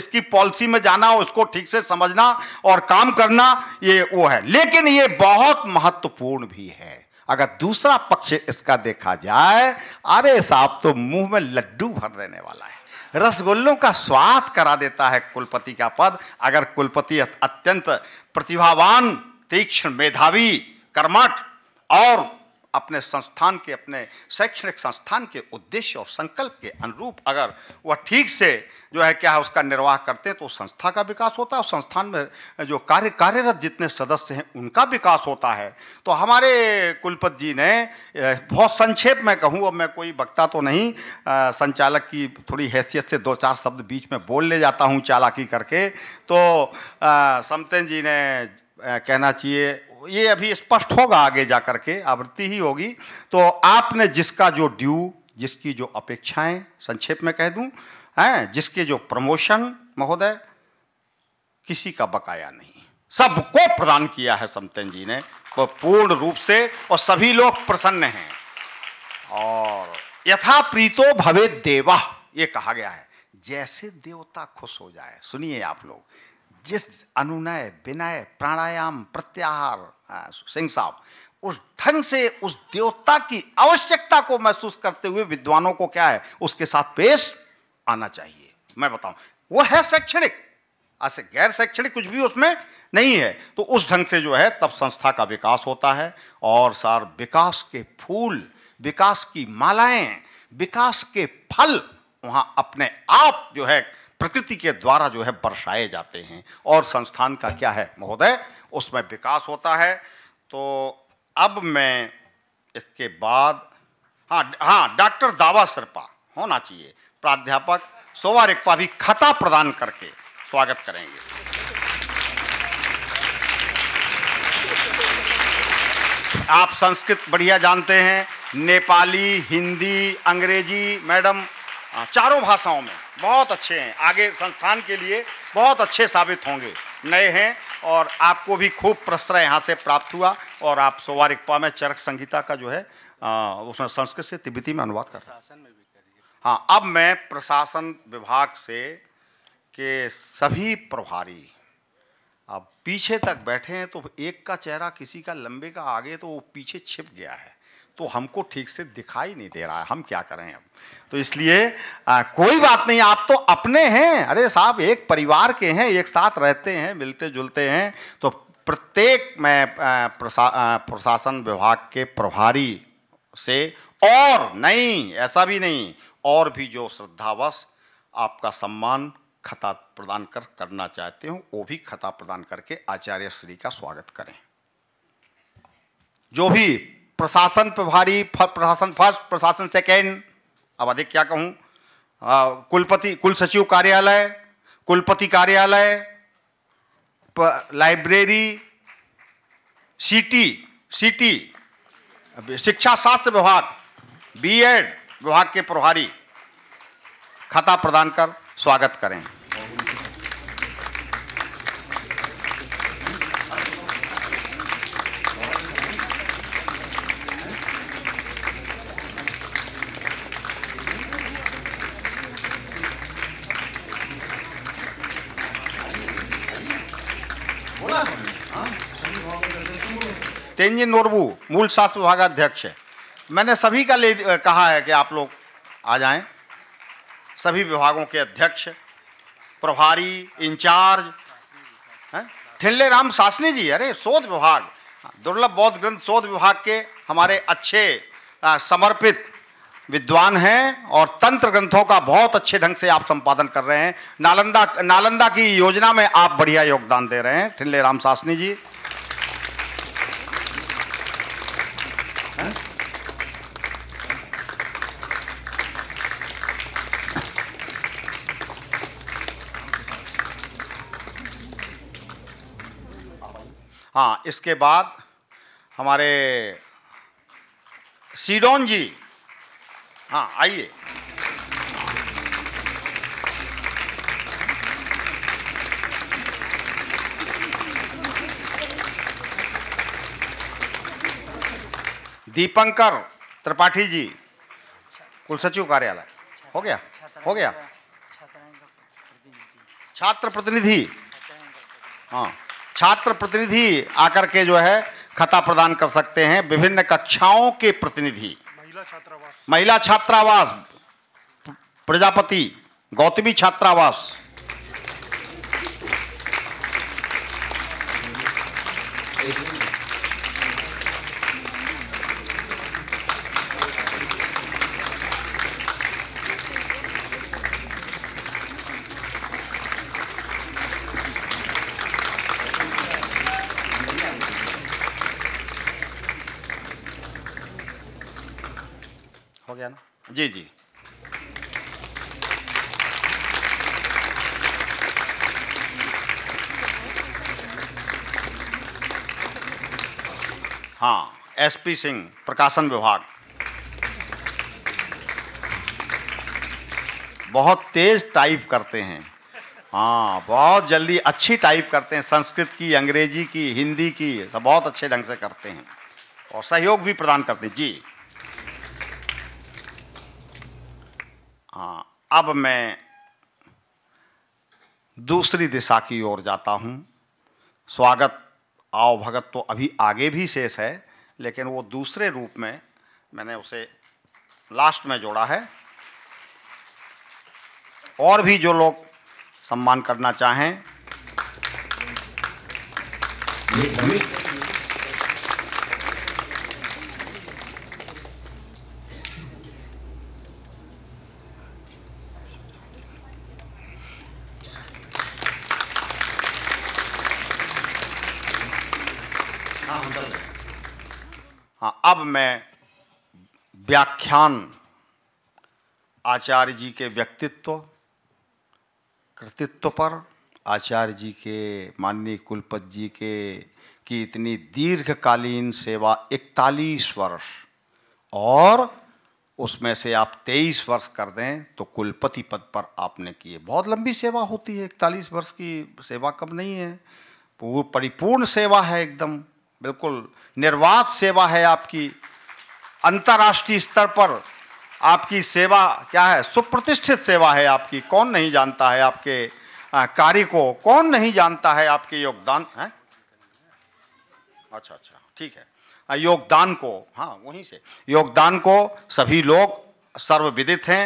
इसकी पॉलिसी में जाना उसको ठीक से समझना और काम करना ये वो है लेकिन ये बहुत महत्वपूर्ण भी है अगर दूसरा पक्ष इसका देखा जाए अरे साहब तो मुंह में लड्डू भर देने वाला है रसगुल्लों का स्वाद करा देता है कुलपति का पद अगर कुलपति अत्यंत प्रतिभावान तीक्ष्ण मेधावी कर्मठ और अपने संस्थान के अपने शैक्षणिक संस्थान के उद्देश्य और संकल्प के अनुरूप अगर वह ठीक से जो है क्या है उसका निर्वाह करते हैं तो संस्था का विकास होता है और संस्थान में जो कार्य कार्यरत जितने सदस्य हैं उनका विकास होता है तो हमारे कुलपति जी ने बहुत संक्षेप में कहूँ अब मैं कोई वक्ता तो नहीं आ, संचालक की थोड़ी हैसियत से दो चार शब्द बीच में बोल ले जाता हूँ चालाकी करके तो समतेन जी ने कहना चाहिए ये अभी स्पष्ट होगा आगे जा कर के आवृत्ति ही होगी तो आपने जिसका जो ड्यू जिसकी जो अपेक्षाएं संक्षेप में कह दूं हैं जिसके जो प्रमोशन महोदय किसी का बकाया नहीं सबको प्रदान किया है समतन जी ने वो पूर्ण रूप से और सभी लोग प्रसन्न हैं और यथा प्रीतो भवे देवा ये कहा गया है जैसे देवता खुश हो जाए सुनिए आप लोग जिस अनुनय विनय प्राणायाम प्रत्याहार सिंह साहब उस ढंग से उस देवता की आवश्यकता को महसूस करते हुए विद्वानों को क्या है उसके साथ पेश आना चाहिए मैं बताऊं वो है शैक्षणिक ऐसे गैर शैक्षणिक कुछ भी उसमें नहीं है तो उस ढंग से जो है तब संस्था का विकास होता है और सार विकास के फूल विकास की मालाएं विकास के फल वहां अपने आप जो है प्रकृति के द्वारा जो है बरसाए जाते हैं और संस्थान का क्या है महोदय उसमें विकास होता है तो अब मैं इसके बाद हाँ हाँ डॉक्टर दावा सरपा होना चाहिए प्राध्यापक सोवार भी खता प्रदान करके स्वागत करेंगे आप संस्कृत बढ़िया जानते हैं नेपाली हिंदी अंग्रेजी मैडम हाँ, चारों भाषाओं में बहुत अच्छे हैं आगे संस्थान के लिए बहुत अच्छे साबित होंगे नए हैं और आपको भी खूब प्रश्रय यहाँ से प्राप्त हुआ और आप सोवारिकपा में चरक संगीता का जो है आ, उसमें संस्कृत से तिब्बती में अनुवाद कर रहा में हाँ अब मैं प्रशासन विभाग से के सभी प्रभारी अब पीछे तक बैठे हैं तो एक का चेहरा किसी का लंबे का आगे तो वो पीछे छिप गया है तो हमको ठीक से दिखाई नहीं दे रहा है हम क्या करें अब तो इसलिए आ, कोई बात नहीं आप तो अपने हैं अरे साहब एक परिवार के हैं एक साथ रहते हैं मिलते जुलते हैं तो प्रत्येक मैं प्रशा, प्रशासन विभाग के प्रभारी से और नहीं ऐसा भी नहीं और भी जो श्रद्धावश आपका सम्मान खता प्रदान कर करना चाहते हो वो भी खता प्रदान करके आचार्य श्री का स्वागत करें जो भी प्रशासन प्रभारी प्रशासन फर्स्ट प्रशासन सेकेंड अब अधिक क्या कहूँ कुलपति कुल सचिव कार्यालय कुलपति कार्यालय लाइब्रेरी सीटी सीटी शिक्षा शास्त्र विभाग बीएड विभाग के प्रभारी खाता प्रदान कर स्वागत करें रेंजिन नोरबू मूल शास्त्र अध्यक्ष है मैंने सभी का ले कहा है कि आप लोग आ जाएं सभी विभागों के अध्यक्ष प्रभारी इंचार्ज ठिल्ले राम शासनी जी अरे शोध विभाग दुर्लभ बौद्ध ग्रंथ शोध विभाग के हमारे अच्छे आ, समर्पित विद्वान हैं और तंत्र ग्रंथों का बहुत अच्छे ढंग से आप संपादन कर रहे हैं नालंदा नालंदा की योजना में आप बढ़िया योगदान दे रहे हैं ठिल्ले राम शासनी जी हाँ इसके बाद हमारे सीडोन जी हाँ आइए दीपंकर त्रिपाठी जी कुल सचिव कार्यालय हो गया हो गया छात्र प्रतिनिधि हाँ छात्र प्रतिनिधि आकर के जो है खता प्रदान कर सकते हैं विभिन्न कक्षाओं के प्रतिनिधि महिला छात्रावास महिला छात्रावास प्रजापति गौतमी छात्रावास Thank you. जी जी हाँ एसपी सिंह प्रकाशन विभाग बहुत तेज टाइप करते हैं हाँ बहुत जल्दी अच्छी टाइप करते हैं संस्कृत की अंग्रेजी की हिंदी की सब बहुत अच्छे ढंग से करते हैं और सहयोग भी प्रदान करते हैं जी हाँ अब मैं दूसरी दिशा की ओर जाता हूँ स्वागत आओ भगत तो अभी आगे भी शेष है लेकिन वो दूसरे रूप में मैंने उसे लास्ट में जोड़ा है और भी जो लोग सम्मान करना चाहें में व्याख्यान आचार्य जी के व्यक्तित्व कृतित्व पर आचार्य जी के माननीय कुलपत जी के की इतनी दीर्घकालीन सेवा इकतालीस वर्ष और उसमें से आप तेईस वर्ष कर दें तो कुलपति पद पर आपने किए बहुत लंबी सेवा होती है इकतालीस वर्ष की सेवा कब नहीं है वो परिपूर्ण सेवा है एकदम बिल्कुल निर्वाध सेवा है आपकी अंतर्राष्ट्रीय स्तर पर आपकी सेवा क्या है सुप्रतिष्ठित सेवा है आपकी कौन नहीं जानता है आपके कार्य को कौन नहीं जानता है आपके योगदान है अच्छा अच्छा ठीक है योगदान को हाँ वहीं से योगदान को सभी लोग सर्वविदित हैं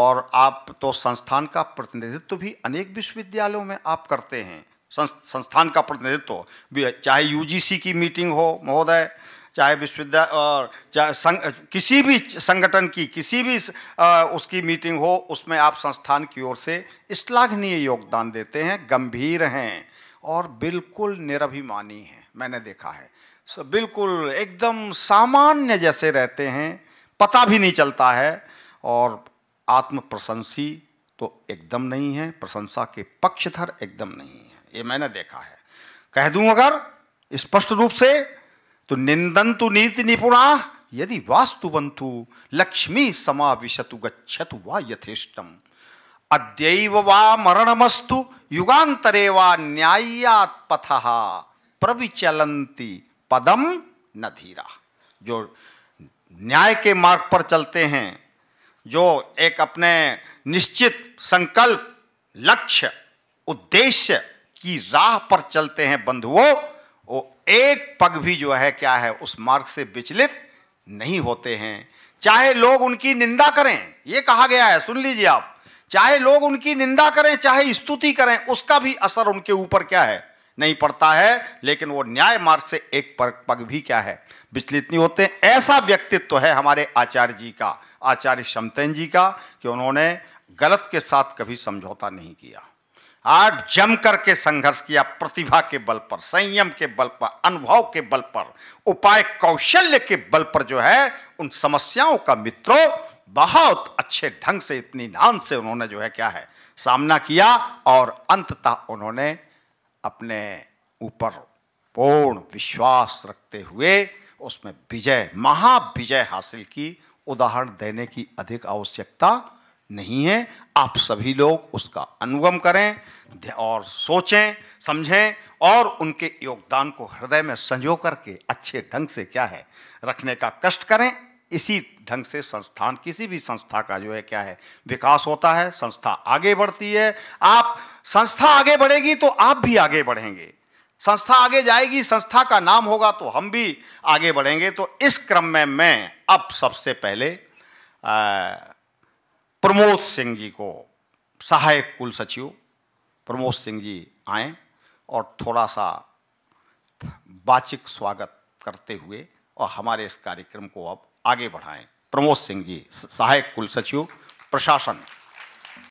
और आप तो संस्थान का प्रतिनिधित्व भी अनेक विश्वविद्यालयों में आप करते हैं संस्थान का प्रतिनिधित्व चाहे यूजीसी की मीटिंग हो महोदय चाहे विश्वविद्यालय और चाहे संग, किसी भी संगठन की किसी भी आ, उसकी मीटिंग हो उसमें आप संस्थान की ओर से श्लाघनीय योगदान देते हैं गंभीर हैं और बिल्कुल निरभिमानी हैं मैंने देखा है सब बिल्कुल एकदम सामान्य जैसे रहते हैं पता भी नहीं चलता है और आत्म प्रशंसी तो एकदम नहीं है प्रशंसा के पक्षधर एकदम नहीं है ये मैंने देखा है कह दूं अगर स्पष्ट रूप से तो निंदंतु नीति निपुणा यदि वास्तु बंतु लक्ष्मी समाविशतु गच्छतु वा यथेष्टम अद्यैव वा मरणमस्तु युगांतरे वा न्यायात पथ प्रविचलंती पदम न धीरा जो न्याय के मार्ग पर चलते हैं जो एक अपने निश्चित संकल्प लक्ष्य उद्देश्य की राह पर चलते हैं बंधुओं वो एक पग भी जो है क्या है उस मार्ग से विचलित नहीं होते हैं चाहे लोग उनकी निंदा करें ये कहा गया है सुन लीजिए आप चाहे लोग उनकी निंदा करें चाहे स्तुति करें उसका भी असर उनके ऊपर क्या है नहीं पड़ता है लेकिन वो न्याय मार्ग से एक पग भी क्या है विचलित नहीं होते ऐसा व्यक्तित्व तो है हमारे आचार्य जी का आचार्य शमतेन जी का कि उन्होंने गलत के साथ कभी समझौता नहीं किया आठ जम करके संघर्ष किया प्रतिभा के बल पर संयम के बल पर अनुभव के बल पर उपाय कौशल्य के बल पर जो है उन समस्याओं का मित्रों बहुत अच्छे ढंग से इतनी नान से उन्होंने जो है क्या है सामना किया और अंततः उन्होंने अपने ऊपर पूर्ण विश्वास रखते हुए उसमें विजय महाविजय हासिल की उदाहरण देने की अधिक आवश्यकता नहीं है आप सभी लोग उसका अनुगम करें और सोचें समझें और उनके योगदान को हृदय में संजो करके अच्छे ढंग से क्या है रखने का कष्ट करें इसी ढंग से संस्थान किसी भी संस्था का जो है क्या है विकास होता है संस्था आगे बढ़ती है आप संस्था आगे बढ़ेगी तो आप भी आगे बढ़ेंगे संस्था आगे जाएगी संस्था का नाम होगा तो हम भी आगे बढ़ेंगे तो इस क्रम में मैं अब सबसे पहले आ, प्रमोद सिंह जी को सहायक कुल सचिव प्रमोद सिंह जी आए और थोड़ा सा वाचिक स्वागत करते हुए और हमारे इस कार्यक्रम को अब आगे बढ़ाएं प्रमोद सिंह जी सहायक कुल सचिव प्रशासन